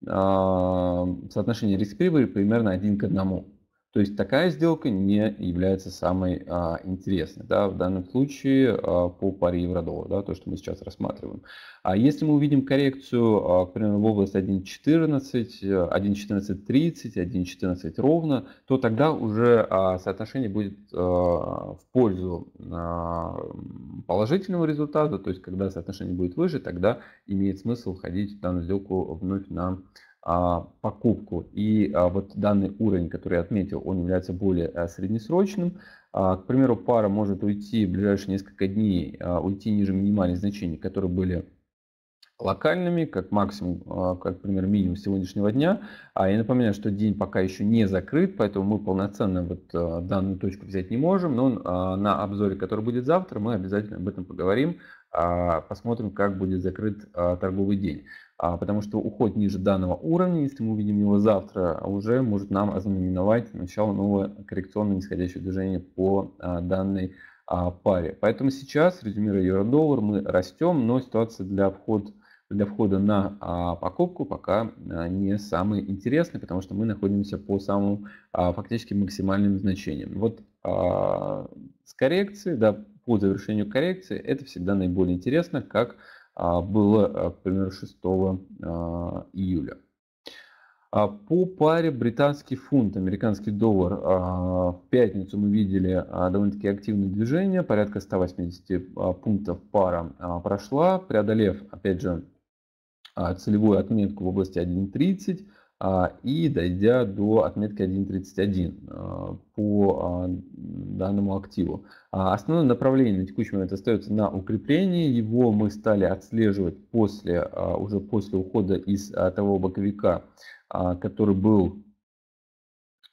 а, соотношение риск-прибыли примерно один к одному. То есть такая сделка не является самой а, интересной да, в данном случае а, по паре евро-доллар, да, то, что мы сейчас рассматриваем. А если мы увидим коррекцию, а, к примеру, в области 1.14, 1.14.30, 1.14 ровно, то тогда уже а, соотношение будет а, в пользу а, положительного результата, то есть когда соотношение будет выше, тогда имеет смысл входить в данную сделку вновь на а, покупку. И а, вот данный уровень, который я отметил, он является более а, среднесрочным. К примеру, пара может уйти в ближайшие несколько дней, уйти ниже минимальных значений, которые были локальными, как максимум, как пример, минимум сегодняшнего дня. А я напоминаю, что день пока еще не закрыт, поэтому мы полноценно вот данную точку взять не можем, но на обзоре, который будет завтра, мы обязательно об этом поговорим, посмотрим, как будет закрыт торговый день. А, потому что уход ниже данного уровня, если мы увидим его завтра, уже может нам ознаменовать начало нового коррекционного нисходящего движения по а, данной а, паре. Поэтому сейчас, резюмируя евро-доллар, мы растем, но ситуация для входа для входа на покупку пока не самая интересная, потому что мы находимся по самым фактически максимальным значениям. Вот с коррекции, да, по завершению коррекции, это всегда наиболее интересно, как а, было, э, к примеру, 6 а, июля. А по паре британский фунт, американский доллар, в пятницу мы видели довольно-таки активное движение, порядка 180 пунктов пара прошла, преодолев, опять же, целевую отметку в области 1.30, а, и дойдя до отметки 1.31 а, по а, данному активу. Основное направление на текущий момент остается на укреплении. Его мы стали отслеживать после, уже после ухода из того боковика, который был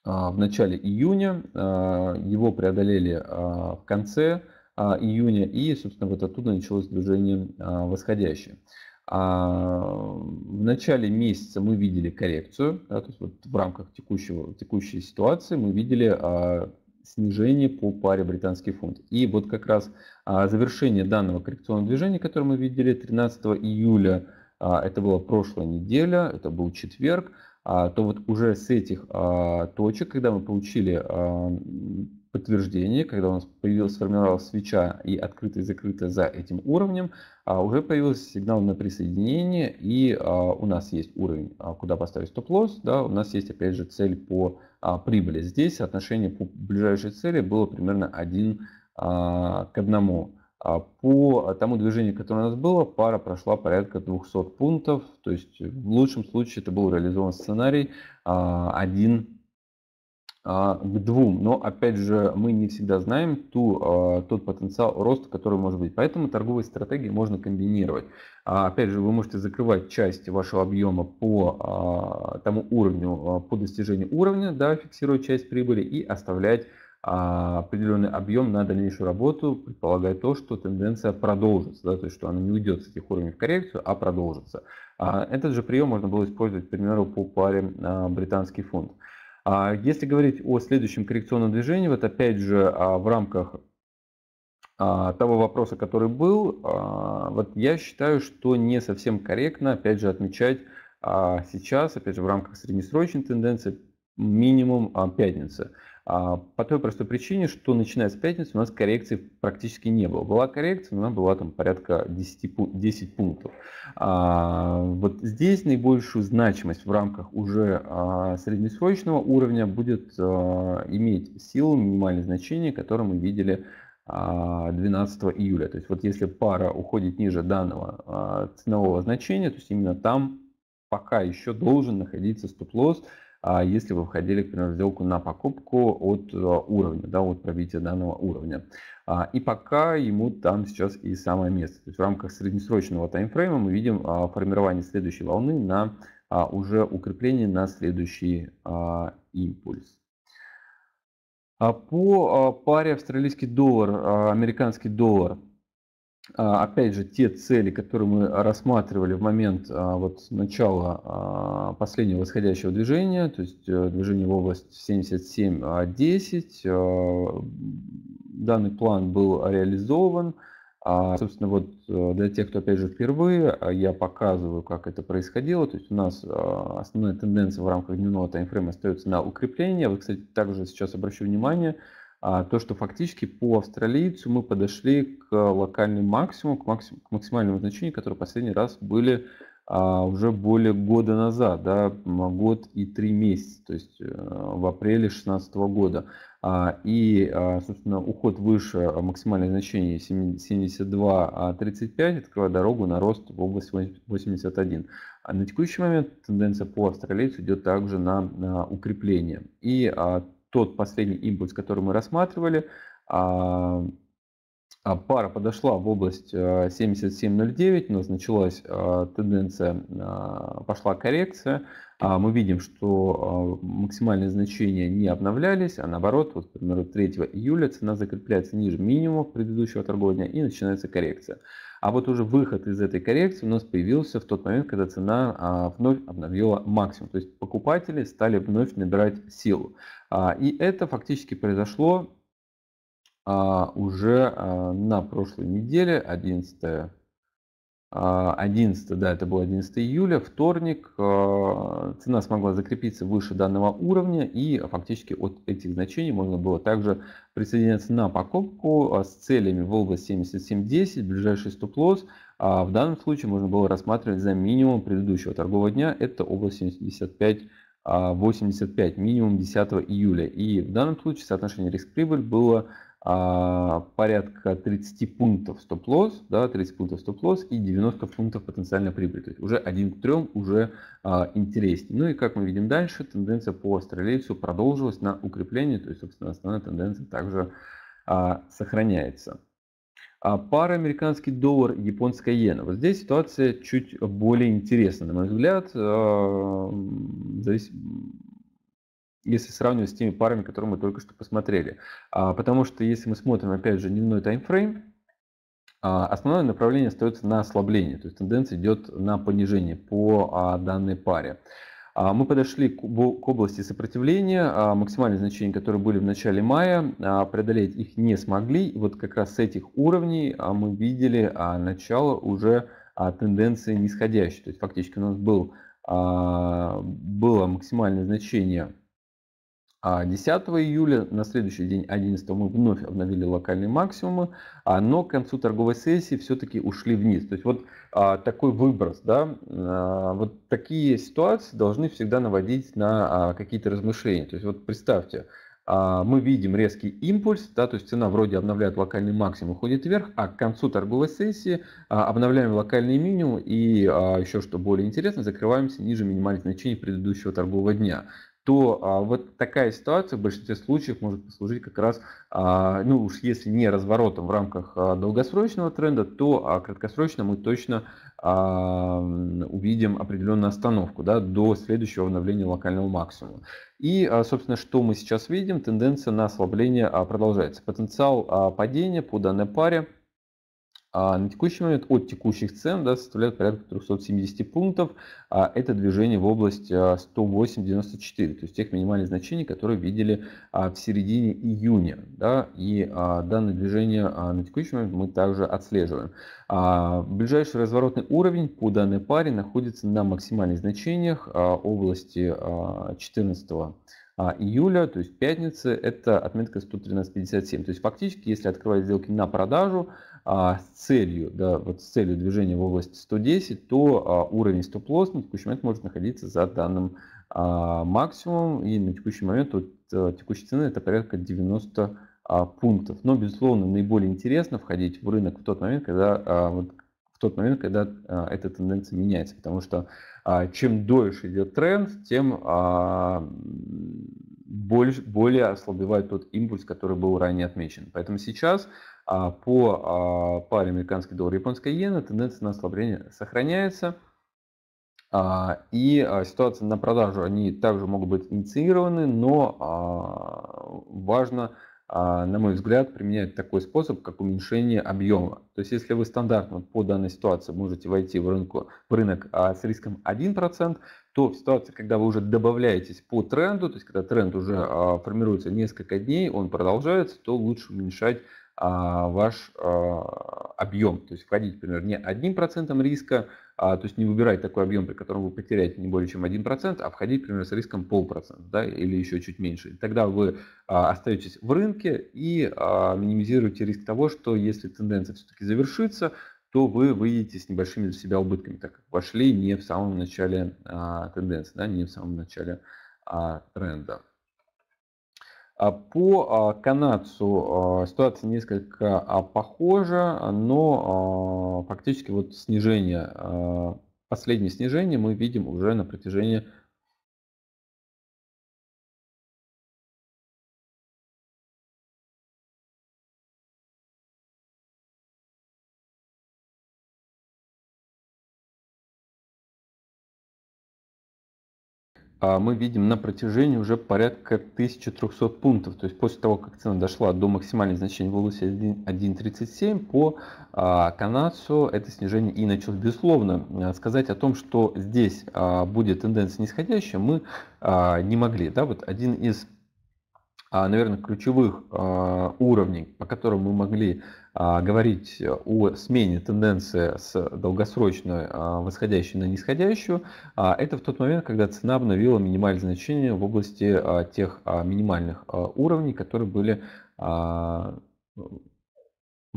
в начале июня. Его преодолели в конце июня и, собственно, вот оттуда началось движение восходящее. А, в начале месяца мы видели коррекцию, да, то есть вот в рамках текущего, текущей ситуации мы видели а, снижение по паре британский фунт. И вот как раз а, завершение данного коррекционного движения, которое мы видели 13 июля, а, это была прошлая неделя, это был четверг, а, то вот уже с этих а, точек, когда мы получили а, подтверждении, когда у нас появилась, сформировалась свеча и открытая и закрытая за этим уровнем, а, уже появился сигнал на присоединение, и а, у нас есть уровень, а, куда поставить стоп-лосс, да, у нас есть опять же цель по прибыли. Здесь отношение по ближайшей цели было примерно 1 к 1. По тому движению, которое у нас было, пара прошла порядка 200 пунктов, то есть в лучшем случае это был реализован сценарий 1 а, к двум, но опять же мы не всегда знаем ту, а, тот потенциал роста, который может быть. Поэтому торговые стратегии можно комбинировать. А, опять же, вы можете закрывать часть вашего объема по тому уровню, по достижению уровня, да, фиксировать часть прибыли и оставлять определенный объем на дальнейшую работу, предполагая то, что тенденция продолжится, да, то есть что она не уйдет с этих уровней в коррекцию, а продолжится. Этот же прием можно было использовать, к примеру, по паре британский фунт. А если говорить о следующем коррекционном движении, вот опять же а, в рамках а, того вопроса, который был, вот я считаю, что не совсем корректно, опять же, отмечать сейчас, опять же, в рамках среднесрочной тенденции минимум пятницы. А, по той простой причине, что начиная с пятницы у нас коррекции практически не было. Была коррекция, но она была там порядка 10, 10 пунктов. А, вот здесь наибольшую значимость в рамках уже а, среднесрочного уровня будет иметь силу минимальное значение, которое мы видели 12 июля. То есть вот если пара уходит ниже данного ценового значения, то есть именно там пока еще должен находиться стоп-лосс, а, если вы входили, к примеру, сделку на покупку от э, уровня, да, от пробития данного уровня. А, и пока ему там сейчас и самое место. То есть в рамках среднесрочного таймфрейма мы видим а, формирование следующей волны на уже укрепление на следующий импульс. По паре австралийский доллар, американский доллар – а, опять же, те цели, которые мы рассматривали в момент а, вот, начала а, последнего восходящего движения, то есть э, движение в область 77-10, данный план был реализован. Собственно, вот э, для тех, кто, опять же, впервые, я показываю, как это происходило. То есть у нас основная тенденция в рамках дневного таймфрейма остается на укрепление. Вы, кстати, также сейчас обращу внимание – а, то, что фактически по австралийцу мы подошли к э, локальному максимуму, к, максим, к максимальному значению, которые последний раз были а, уже более года назад, да, год и три месяца, то есть э, в апреле 2016 года. А, и, а, собственно, уход выше максимальное значение 72,35 открывает дорогу на рост в область 81. А на текущий момент тенденция по австралийцу идет также на, на укрепление. И а, тот последний импульс, который мы рассматривали, а, а пара подошла в область 77.09, э, у нас началась э, тенденция, а, пошла коррекция. Мы видим, что максимальные значения не обновлялись, а наоборот, вот, например, 3 июля цена закрепляется ниже минимума предыдущего торгового дня и начинается коррекция. А вот уже выход из этой коррекции у нас появился в тот момент, когда цена вновь обновила максимум. То есть покупатели стали вновь набирать силу. А, и это фактически произошло а, уже а, на прошлой неделе, 11, 11, да, это был 11 июля, вторник, цена смогла закрепиться выше данного уровня, и фактически от этих значений можно было также присоединяться на покупку с целями в область 77.10, ближайший стоп-лосс, в данном случае можно было рассматривать за минимум предыдущего торгового дня, это область 75 85, а, минимум 10 июля. И в данном случае соотношение риск-прибыль было а, порядка 30 пунктов стоп-лосс, да, 30 пунктов стоп-лосс и 90 пунктов потенциальная прибыль. То есть уже 1 к 3 уже а, интереснее. Ну и как мы видим дальше, тенденция по австралийцу продолжилась на укрепление, то есть, собственно, основная тенденция также а, сохраняется. А пара американский доллар, японская иена. Вот здесь ситуация чуть более интересная на мой взгляд. А, здесь если сравнивать с теми парами, которые мы только что посмотрели. А, потому что если мы смотрим, опять же, дневной таймфрейм, а, основное направление остается на ослабление, то есть тенденция идет на понижение по а, данной паре. А, мы подошли к области сопротивления, а, максимальные значения, которые были в начале мая, а, преодолеть их не смогли. И вот как раз с этих уровней мы видели начало уже тенденции нисходящей. То есть фактически у нас был, было максимальное значение а 10 июля на следующий день, 11 мы вновь обновили локальные максимумы, но к концу торговой сессии все-таки ушли вниз. То есть вот а, такой выброс, да, а, вот такие ситуации должны всегда наводить на а, какие-то размышления. То есть вот представьте, мы видим резкий импульс, да, то есть цена вроде обновляет локальный максимум, уходит вверх, а к концу торговой сессии обновляем локальный минимум и еще, что более интересно, закрываемся ниже минимальных значений предыдущего торгового дня то а, вот такая ситуация в большинстве случаев может послужить как раз, а, ну уж если не разворотом в рамках а, долгосрочного тренда, то а, краткосрочно мы точно а, увидим определенную остановку да, до следующего обновления локального максимума. И, а, собственно, что мы сейчас видим, тенденция на ослабление а, продолжается. Потенциал а, падения по данной паре а на текущий момент от текущих цен да, составляет порядка 370 пунктов, а это движение в область 108.94, а, то есть тех минимальных значений, которые видели а, в середине июня. Да, и а, данное движение на текущий момент мы также отслеживаем. Ближайший разворотный уровень по данной паре находится на максимальных значениях области 14 июля, то есть пятницы, это отметка 113.57. То есть фактически, если открывать сделки на продажу, а с целью, да, вот с целью движения в область 110, то а, уровень стоп-лосс на текущий момент может находиться за данным а, максимумом И на текущий момент вот, текущая цена это порядка 90 пунктов. Но, безусловно, наиболее интересно входить в рынок в тот момент, когда вот, в тот момент, когда а, эта тенденция меняется. Потому что а, чем дольше идет тренд, тем а, больше, более ослабевает тот импульс, который был ранее отмечен. Поэтому сейчас а, по а, паре американский доллар и японская иена тенденция на ослабление сохраняется. А, и ситуация на продажу, они также могут быть инициированы, но важно, на мой взгляд, применять такой способ, как уменьшение объема. То есть, если вы стандартно по данной ситуации можете войти в, рынку, в рынок с риском 1%, то в ситуации, когда вы уже добавляетесь по тренду, то есть, когда тренд уже формируется несколько дней, он продолжается, то лучше уменьшать а, ваш а, объем. То есть входить, например, не одним процентом риска, а, то есть не выбирать такой объем, при котором вы потеряете не более чем 1%, а входить, например, с риском полпроцента да, или еще чуть меньше. тогда вы остаетесь в рынке и минимизируете риск того, что если тенденция все-таки завершится, то вы выйдете с небольшими для себя убытками, так как вошли не в самом начале тенденции, да, не в самом начале тренда. А, по а, канадцу а, ситуация несколько похожа, но фактически вот снижение, последнее снижение мы видим уже на протяжении А мы видим на протяжении уже порядка 1300 пунктов. То есть после того, как цена дошла до максимальных значения в области 1.37, по а, канадцу это снижение и началось. Безусловно, а, сказать о том, что здесь а, будет тенденция нисходящая, мы не могли. Да? Вот один из, наверное, ключевых уровней, по которому мы могли а, говорить о смене тенденции с долгосрочной а, восходящей на нисходящую, а, это в тот момент, когда цена обновила минимальное значение в области тех минимальных уровней, которые были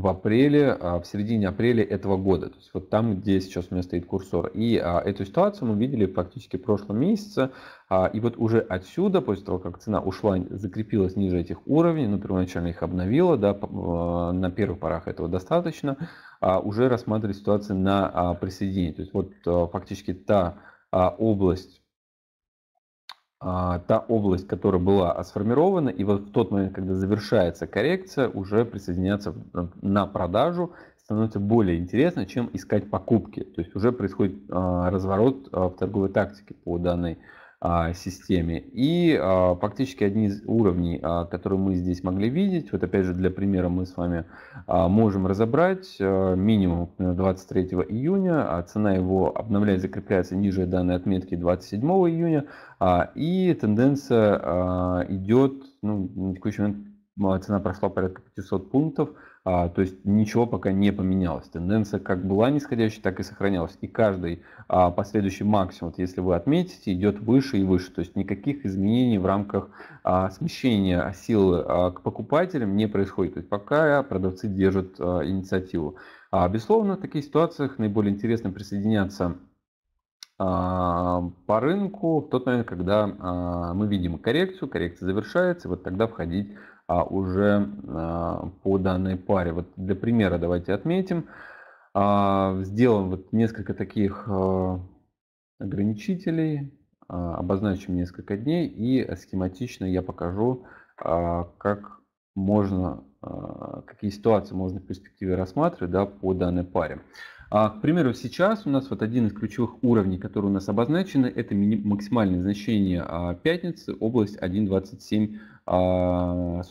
в апреле, а, в середине апреля этого года. То есть вот там, где сейчас у меня стоит курсор. И а, эту ситуацию мы видели практически в прошлом месяце. А, и вот уже отсюда, после того, как цена ушла, закрепилась ниже этих уровней, ну, первоначально их обновила, да, а, на первых порах этого достаточно, а, уже рассматривать ситуацию на а, присоединение. То есть вот а, фактически та а, область а, та область, которая была сформирована, и вот в тот момент, когда завершается коррекция, уже присоединяться на продажу становится более интересно, чем искать покупки. То есть уже происходит а, разворот а, в торговой тактике по данной а, системе. И а, фактически одни из уровней, а, которые мы здесь могли видеть, вот опять же для примера мы с вами можем разобрать минимум 23 июня, цена его обновляет, закрепляется ниже данной отметки 27 июня, и тенденция идет, ну, на текущий момент цена прошла порядка 500 пунктов, а, то есть ничего пока не поменялось. Тенденция как была нисходящей, так и сохранялась. И каждый а, последующий максимум, если вы отметите, идет выше и выше. То есть никаких изменений в рамках а, смещения силы а, к покупателям не происходит. То есть пока продавцы держат а, инициативу. А, безусловно, в таких ситуациях наиболее интересно присоединяться а, по рынку в тот момент, когда а, мы видим коррекцию, коррекция завершается, вот тогда входить а уже а, по данной паре. Вот для примера давайте отметим. А, сделаем вот несколько таких а, ограничителей, обозначим несколько дней и схематично я покажу, как можно, какие ситуации можно в перспективе рассматривать да, по данной паре. А, к примеру, сейчас у нас вот один из ключевых уровней, который у нас обозначены, это максимальное значение а, пятницы, область 1.2747, а,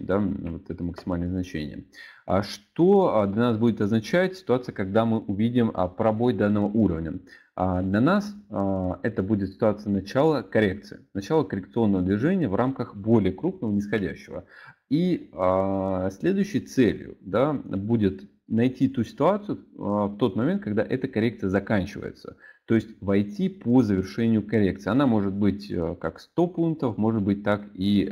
да, вот это максимальное значение. А что а, для нас будет означать ситуация, когда мы увидим а, пробой данного уровня? А для нас а, это будет ситуация начала коррекции, начала коррекционного движения в рамках более крупного нисходящего. И а, следующей целью да, будет найти ту ситуацию а, в тот момент, когда эта коррекция заканчивается. То есть войти по завершению коррекции. Она может быть э, как 100 пунктов, может быть так и 300-400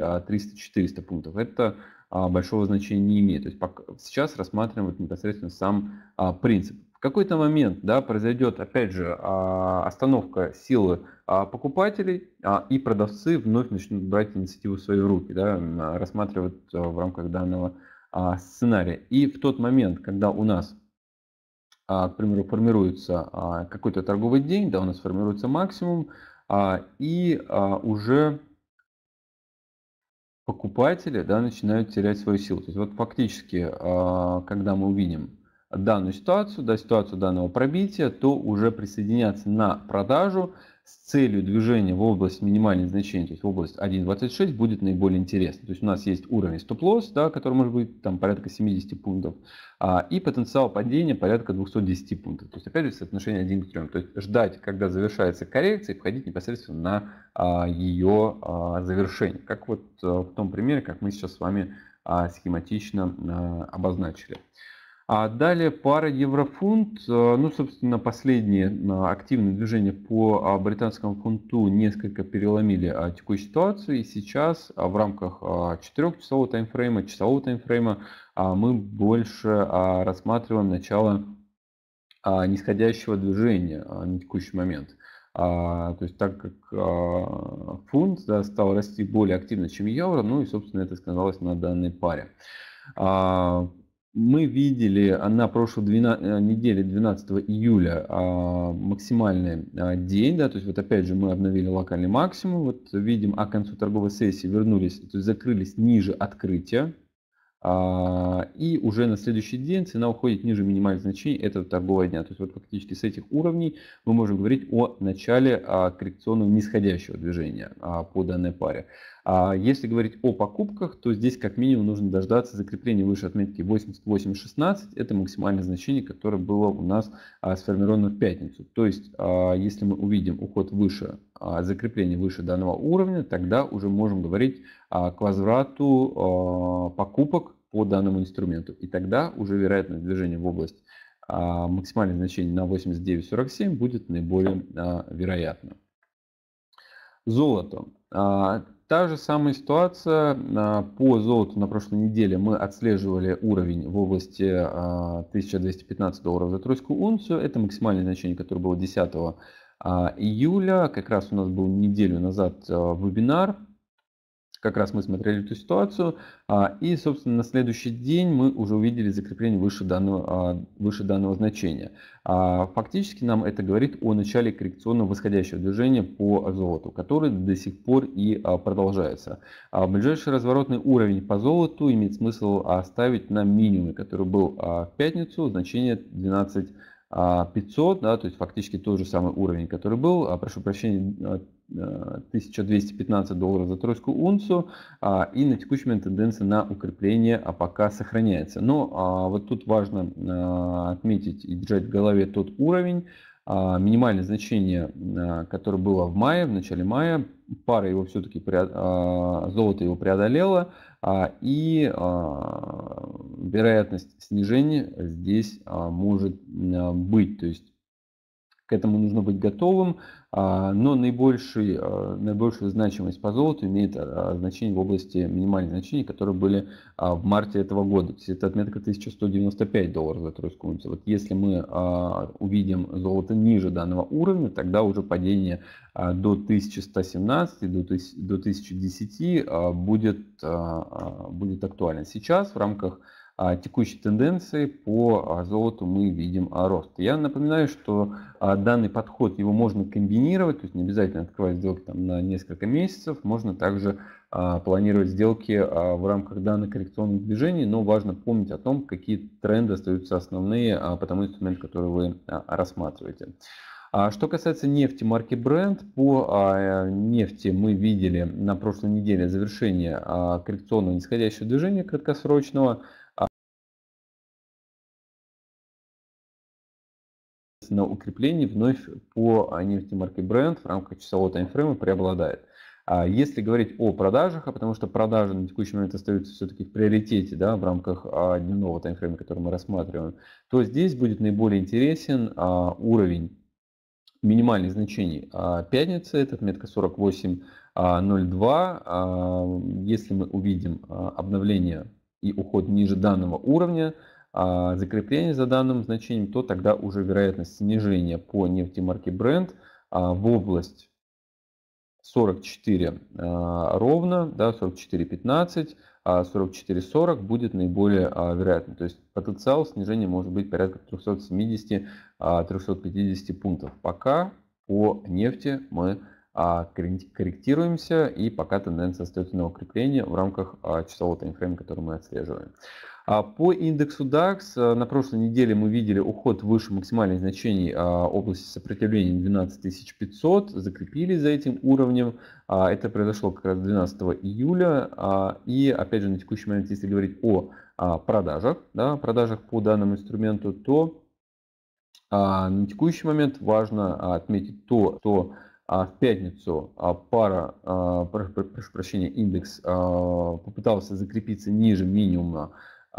а, пунктов. Это а, большого значения не имеет. То есть пока, сейчас рассматриваем вот непосредственно сам а, принцип. В какой-то момент да, произойдет, опять же, а, остановка силы а, покупателей, а, и продавцы вновь начнут брать инициативу в свои руки, да, рассматривать а, в рамках данного а, сценария. И в тот момент, когда у нас, а, к примеру, формируется а, какой-то торговый день, да, у нас формируется максимум, и уже покупатели да, начинают терять свою силу. То есть вот фактически, когда мы увидим данную ситуацию, да, ситуацию данного пробития, то уже присоединяться на продажу с целью движения в область минимальных значений, то есть в область 1.26, будет наиболее интересно. То есть у нас есть уровень стоп-лосс, да, который может быть там, порядка 70 пунктов, а, и потенциал падения порядка 210 пунктов. То есть опять же соотношение 1 к 3. То есть ждать, когда завершается коррекция, и входить непосредственно на а, ее а, завершение. Как вот а, в том примере, как мы сейчас с вами а, схематично а, обозначили. А далее пара еврофунт, э, ну, собственно, последние э, активные движения по а, британскому фунту несколько переломили а, текущую ситуацию, и сейчас а, в рамках четырехчасового часового таймфрейма, часового таймфрейма мы больше рассматриваем начало нисходящего движения на текущий момент. то есть так как фунт да, стал расти более активно, чем евро, ну и, собственно, это сказалось на данной паре мы видели а, на прошлой 12, э, неделе 12 июля а, максимальный а, день, да, то есть вот опять же мы обновили локальный максимум, вот видим, а к концу торговой сессии вернулись, то есть закрылись ниже открытия, и уже на следующий день цена уходит ниже минимальных значений этого торгового дня. То есть вот фактически с этих уровней мы можем говорить о начале коррекционного нисходящего движения по данной паре. А если говорить о покупках, то здесь как минимум нужно дождаться закрепления выше отметки 88.16. Это максимальное значение, которое было у нас а, сформировано в пятницу. То есть, а, если мы увидим уход выше, а, закрепление выше данного уровня, тогда уже можем говорить а, к возврату а, покупок по данному инструменту. И тогда уже вероятность движения в область а, максимальное значение на 89.47 будет наиболее а, вероятно. Золото. А, Та же самая ситуация а, по золоту на прошлой неделе. Мы отслеживали уровень в области 1215 а, долларов за тройскую унцию. Это максимальное значение, которое было 10 а, июля. Как раз у нас был неделю назад вебинар как раз мы смотрели эту ситуацию. А, и, собственно, на следующий день мы уже увидели закрепление выше данного, а, выше данного значения. А, фактически нам это говорит о начале коррекционного восходящего движения по золоту, который до сих пор и продолжается. Ближайший разворотный уровень по золоту имеет смысл оставить на минимуме, который был в пятницу, значение 12 500, а, да, то есть фактически тот же самый уровень, который был, а, прошу прощения, 1215 а, долларов за тройскую унцию, и на текущий момент тенденция на укрепление пока сохраняется. Но вот тут важно отметить и держать в голове тот уровень, минимальное значение, которое было в мае, в начале мая, пара его все-таки, золото его преодолело, а, и а, вероятность снижения здесь а, может быть. То есть к этому нужно быть готовым, а, но наибольший, а, наибольшую значимость по золоту имеет а, значение в области минимальных значений, которые были в марте этого года. То есть это отметка 1195 долларов за тройскую унцию. Вот если мы увидим золото ниже данного уровня, тогда уже падение до 1117, до, до 1010 будет, будет актуально. Сейчас в рамках а, текущей тенденции по а, золоту мы видим а, рост. Я напоминаю, что данный подход его можно комбинировать, то есть не обязательно открывать сделки там на несколько месяцев, можно также планировать сделки в рамках данных коррекционных движений, но важно помнить о том, какие тренды остаются основные по тому инструменту, который вы рассматриваете. Что касается нефти марки Brent, по нефти мы видели на прошлой неделе завершение коррекционного нисходящего движения краткосрочного. соответственно, укрепление вновь по а, нефтемарке бренд в рамках часового таймфрейма преобладает. А если говорить о продажах, а потому что продажи на текущий момент остаются все-таки в приоритете да, в рамках а, дневного таймфрейма, который мы рассматриваем, то здесь будет наиболее интересен а, уровень минимальных значений а, пятницы, это отметка 48.02. А, а, если мы увидим а, обновление и уход ниже данного уровня, а закрепление за данным значением, то тогда уже вероятность снижения по нефти марки Brent а, в область 44 а, ровно, да, 44,15, 44,40 а будет наиболее вероятно. То есть потенциал снижения может быть порядка 370-350 пунктов. Пока по нефти мы корректируемся и пока тенденция остается на укрепление в рамках часового таймфрейма, который мы отслеживаем. А по индексу DAX э, на прошлой неделе мы видели уход выше максимальных значений а, области сопротивления 12500, закрепились за этим уровнем. А, это произошло как раз 12 июля. И опять же на текущий момент, если говорить о продажах, да, продажах по данному инструменту, то на текущий момент важно отметить то, что в пятницу пара, прошу прощения, индекс попытался закрепиться ниже минимума 13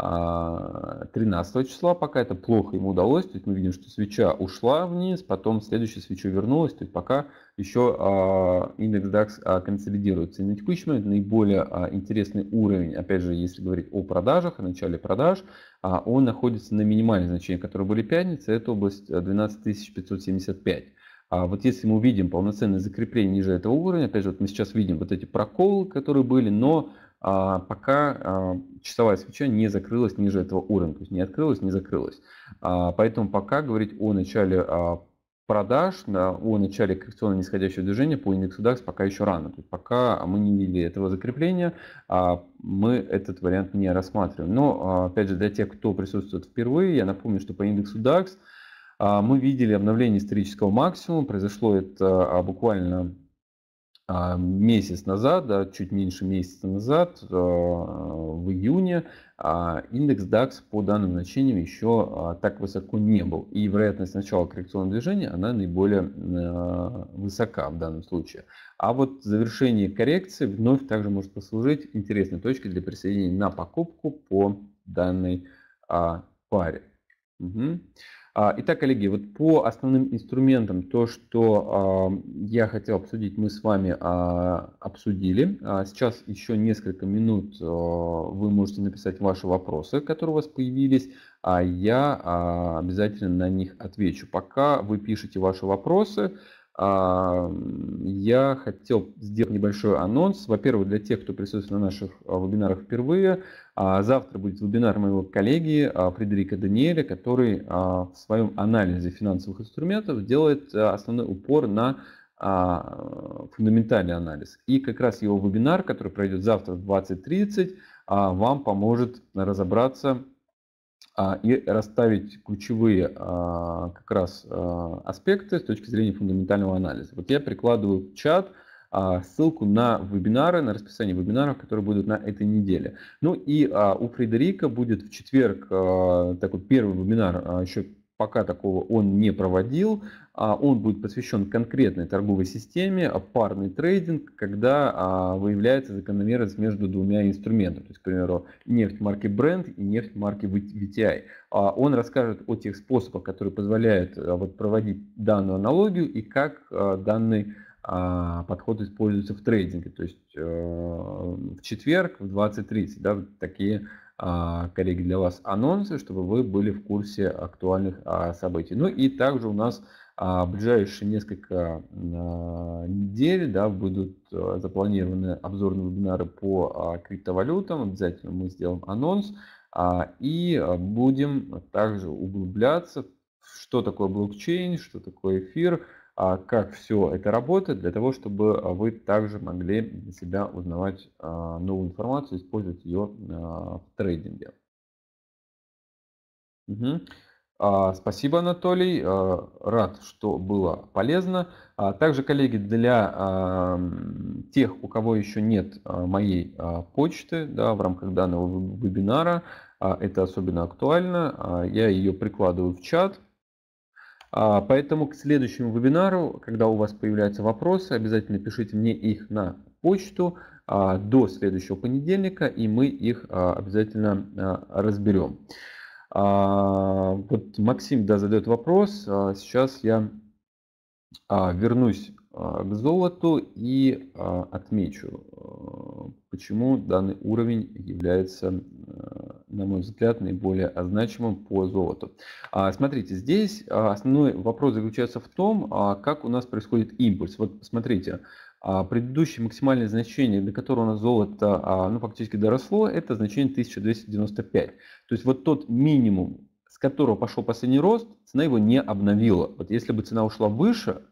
а, числа пока это плохо ему удалось, то есть мы видим, что свеча ушла вниз, потом следующая свеча вернулась, то есть пока еще а, индекс DAX а, консолидируется. И на текущий момент наиболее интересный уровень, опять же, если говорить о продажах, о начале продаж, он находится на минимальном значении которые были пятницы, это область 12575. Э, а вот если мы увидим полноценное закрепление ниже этого уровня, опять же, вот мы сейчас видим вот эти проколы, которые были, но а, пока а, часовая свеча не закрылась ниже этого уровня, то есть не открылась, не закрылась. А, поэтому пока говорить о начале продаж, о начале коррекционно-нисходящего движения по индексу DAX пока еще рано. То есть пока мы не видели этого закрепления, мы этот вариант не рассматриваем. Но, опять же, для тех, кто присутствует впервые, я напомню, что по индексу DAX мы видели обновление исторического максимума. Произошло это буквально а, месяц назад, да, чуть меньше месяца назад, э, в июне, а, индекс DAX по данным значениям еще а, так высоко не был. И вероятность начала коррекционного движения, она наиболее э, высока в данном случае. А вот завершение коррекции вновь также может послужить интересной точкой для присоединения на покупку по данной паре. Угу. А, итак, коллеги, вот по основным инструментам то, что я хотел обсудить, мы с вами а, обсудили. А, сейчас еще несколько минут вы можете написать ваши вопросы, которые у вас появились, а я обязательно на них отвечу. Пока вы пишете ваши вопросы, а, я хотел сделать небольшой анонс. Во-первых, для тех, кто присутствует на наших а, вебинарах впервые, а, завтра будет вебинар моего коллеги Фредерика Даниэля, который в своем анализе финансовых инструментов делает основной упор на фундаментальный анализ. И как раз его вебинар, который пройдет завтра в 20.30, вам поможет разобраться а, и расставить ключевые а, как раз а, аспекты с точки зрения фундаментального анализа. Вот я прикладываю в чат ссылку на вебинары, на расписание вебинаров, которые будут на этой неделе. Ну и у Фредерика будет в четверг такой первый вебинар а еще пока такого он не проводил. А он будет посвящен конкретной торговой системе, а парный трейдинг, когда а, выявляется закономерность между двумя инструментами. То есть, к примеру, нефть марки Brent и нефть марки VTI. Он расскажет о тех способах, которые позволяют вот проводить данную аналогию и как данный подход используется в трейдинге. То есть э, в четверг в 20.30 да, такие а, коллеги, для вас анонсы, чтобы вы были в курсе актуальных а, событий. Ну и также у нас а, ближайшие несколько недель да, будут запланированы обзорные вебинары по криптовалютам. Обязательно мы сделаем анонс. И будем также углубляться, что такое блокчейн, что такое эфир, а, как все это работает, для того, чтобы а, вы также могли для себя узнавать а, новую информацию, использовать ее в трейдинге. Угу. Спасибо, Анатолий. Рад, что было полезно. Также, коллеги, для тех, у кого еще нет моей почты да, в рамках данного вебинара, это особенно актуально, я ее прикладываю в чат. А, поэтому к следующему вебинару, когда у вас появляются вопросы, обязательно пишите мне их на почту а, до следующего понедельника, и мы их а, обязательно разберем. Вот Максим да, задает вопрос. Сейчас я вернусь а, к золоту и а, отмечу, э, почему данный уровень является, э, на мой взгляд, наиболее значимым по золоту. А, смотрите, здесь основной вопрос заключается в том, как у нас происходит импульс. Вот смотрите, предыдущее максимальное значение, до которого у нас золото ну, фактически доросло, это значение 1295. То есть вот тот минимум, с которого пошел последний рост, цена его не обновила. Вот если бы цена ушла выше,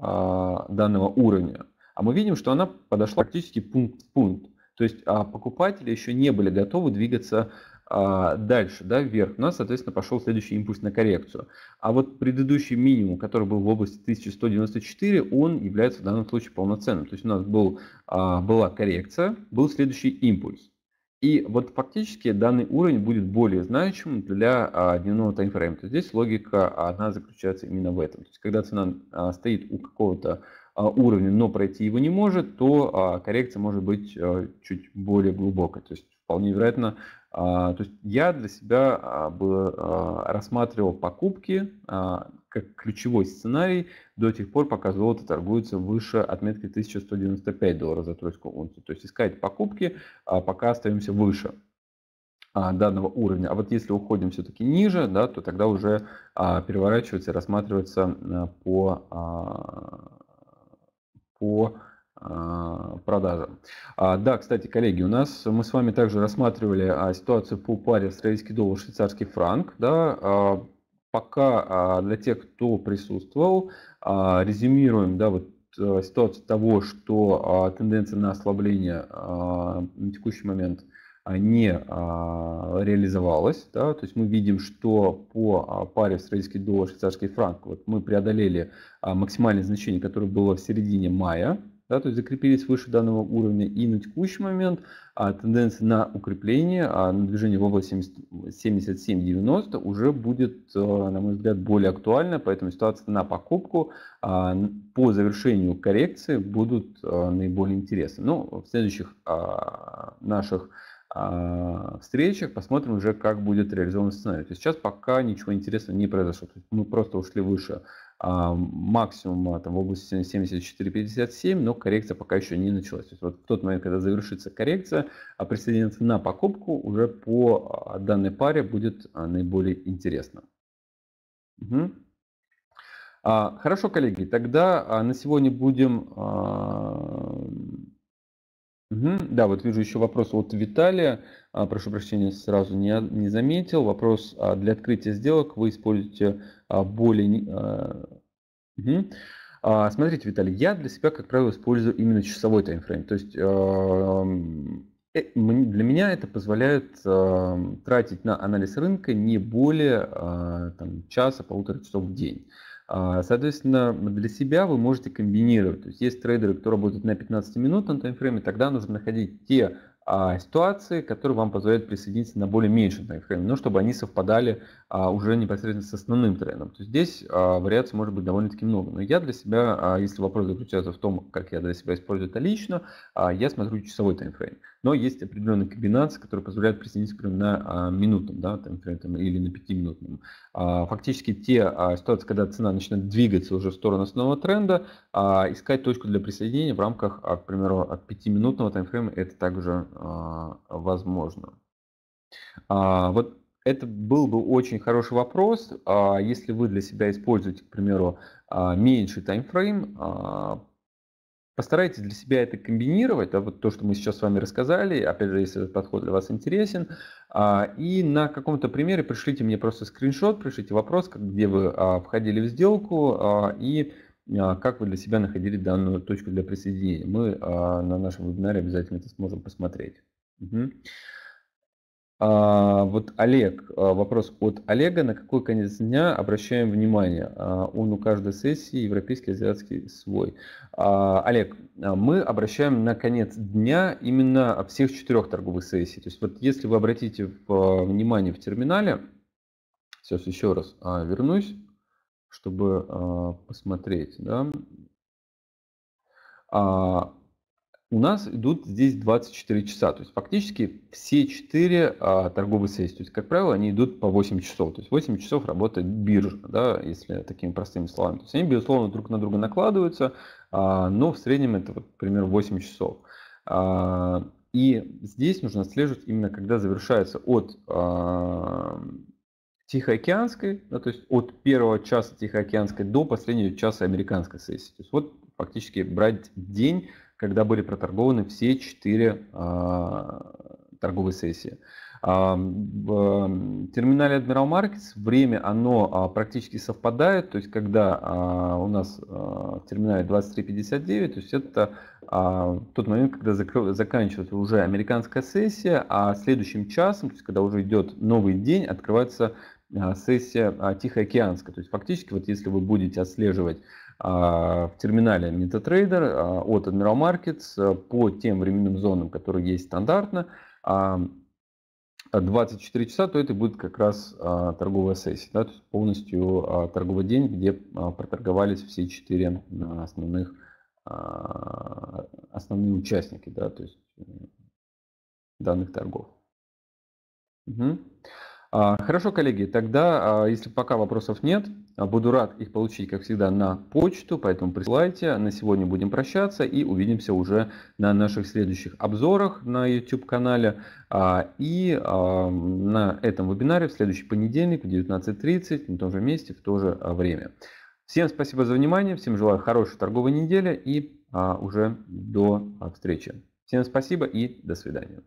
а, данного уровня. А мы видим, что она подошла практически пункт в пункт. То есть а, покупатели еще не были готовы двигаться а, дальше, да, вверх. У нас, соответственно, пошел следующий импульс на коррекцию. А вот предыдущий минимум, который был в области 1194, он является в данном случае полноценным. То есть у нас был, была коррекция, был следующий импульс. И вот фактически данный уровень будет более значимым для а, дневного таймфрейма. То есть здесь логика, она заключается именно в этом. То есть когда цена а, стоит у какого-то а, уровня, но пройти его не может, то а, коррекция может быть а, чуть более глубокой. То есть вполне вероятно. А, то есть я для себя а, бы а, рассматривал покупки как ключевой сценарий до тех пор, пока золото торгуется выше отметки 1195 долларов за тройскую унцию. То есть искать покупки, пока остаемся выше данного уровня. А вот если уходим все-таки ниже, да, то тогда уже переворачивается и рассматривается по, по а, продажам. А, да, кстати, коллеги, у нас мы с вами также рассматривали а, ситуацию по паре австралийский доллар, швейцарский франк. Да, а, пока а, для тех, кто присутствовал, а, резюмируем, да, вот э, ситуацию того, что тенденция на ослабление на текущий момент не реализовалась. Да? То есть мы видим, что по паре австралийский доллар, швейцарский франк вот мы преодолели максимальное значение, которое было в середине мая да, то есть закрепились выше данного уровня и на текущий момент а, тенденция на укрепление, а на движение в область 77-90 уже будет, э, на мой взгляд, более актуальна, поэтому ситуация на покупку а, по завершению коррекции будут а, наиболее интересны. Ну в следующих а, наших а, встречах посмотрим уже, как будет реализован сценарий. То есть сейчас пока ничего интересного не произошло. мы просто ушли выше а, максимум там, в области 74,57, но коррекция пока еще не началась. То есть вот в тот момент, когда завершится коррекция, а присоединиться на покупку уже по а, данной паре будет а, наиболее интересно. Угу. А, хорошо, коллеги, тогда на сегодня будем Мгм. Да, вот вижу еще вопрос от Виталия. А, Прошу прощения, сразу не, не заметил. Вопрос а, для открытия сделок вы используете а, более... а, мгм. А, Смотрите, Виталий, я для себя, как правило, использую именно часовой таймфрейм. То есть эм, э, для меня это позволяет эм, тратить на анализ рынка не более а, там, часа-полутора часов в день. А, соответственно, для себя вы можете комбинировать. То есть есть трейдеры, кто работает на 15-минутном таймфрейме, тогда нужно находить те а, ситуации, которые вам позволяют присоединиться на более меньшем таймфрейме, но ну, чтобы они совпадали а, уже непосредственно с основным трендом. То есть здесь а, вариаций может быть довольно-таки много. Но я для себя, а, если вопрос заключается в том, как я для себя использую это лично, а, я смотрю часовой таймфрейм. Но есть определенные комбинации, которые позволяют присоединиться, к на а, минутном да, таймфрейм или на пятиминутном. А, фактически те а, ситуации, когда цена начинает двигаться уже в сторону основного тренда, а, искать точку для присоединения в рамках, а, к примеру, от пятиминутного таймфрейма это также а, возможно. А, вот это был бы очень хороший вопрос, а, если вы для себя используете, к примеру, а, меньший таймфрейм, а, постарайтесь для себя это комбинировать, а вот то, что мы сейчас с вами рассказали, опять же, если этот подход для вас интересен, и на каком-то примере пришлите мне просто скриншот, пришлите вопрос, где вы входили в сделку и как вы для себя находили данную точку для присоединения. Мы на нашем вебинаре обязательно это сможем посмотреть. Угу. А, вот Олег, а, вопрос от Олега. На какой конец дня обращаем внимание? А, он у каждой сессии европейский, азиатский свой. Олег, мы обращаем на конец дня именно всех четырех торговых сессий. То есть вот если вы обратите внимание в терминале, сейчас еще раз вернусь, чтобы посмотреть, да, у нас идут здесь 24 часа. То есть фактически все 4 а, торговые сессии. То есть, как правило, они идут по 8 часов. То есть 8 часов работает биржа, да, если такими простыми словами. То есть они, безусловно, друг на друга накладываются, а, но в среднем это, вот, например, 8 часов. А, и здесь нужно отслеживать именно, когда завершается от а, Тихоокеанской, да, то есть от первого часа Тихоокеанской до последнего часа американской сессии. То есть вот фактически брать день когда были проторгованы все четыре а, торговые сессии. А, в терминале Admiral Markets время оно а, практически совпадает, то есть когда у нас в терминале 23.59, то есть это тот момент, когда заканчивается уже американская сессия, а следующим часом, то есть когда уже идет новый день, открывается сессия Тихоокеанская. То есть фактически вот если вы будете отслеживать а, в терминале MetaTrader а, от Admiral Markets а, по тем временным зонам, которые есть стандартно, 24 часа, то это будет как раз торговая сессия, да, то есть полностью торговый день, где проторговались все четыре основных основные участники, да, то есть э, данных торгов. Угу. А, хорошо, коллеги, тогда, а, если пока вопросов нет, а, буду рад их получить, как всегда, на почту, поэтому присылайте. На сегодня будем прощаться и увидимся уже на наших следующих обзорах на YouTube-канале. И на этом вебинаре в следующий понедельник в 19.30 на том же месте, в то же время. Всем спасибо за внимание, всем желаю хорошей торговой недели и уже до встречи. Всем спасибо и до свидания.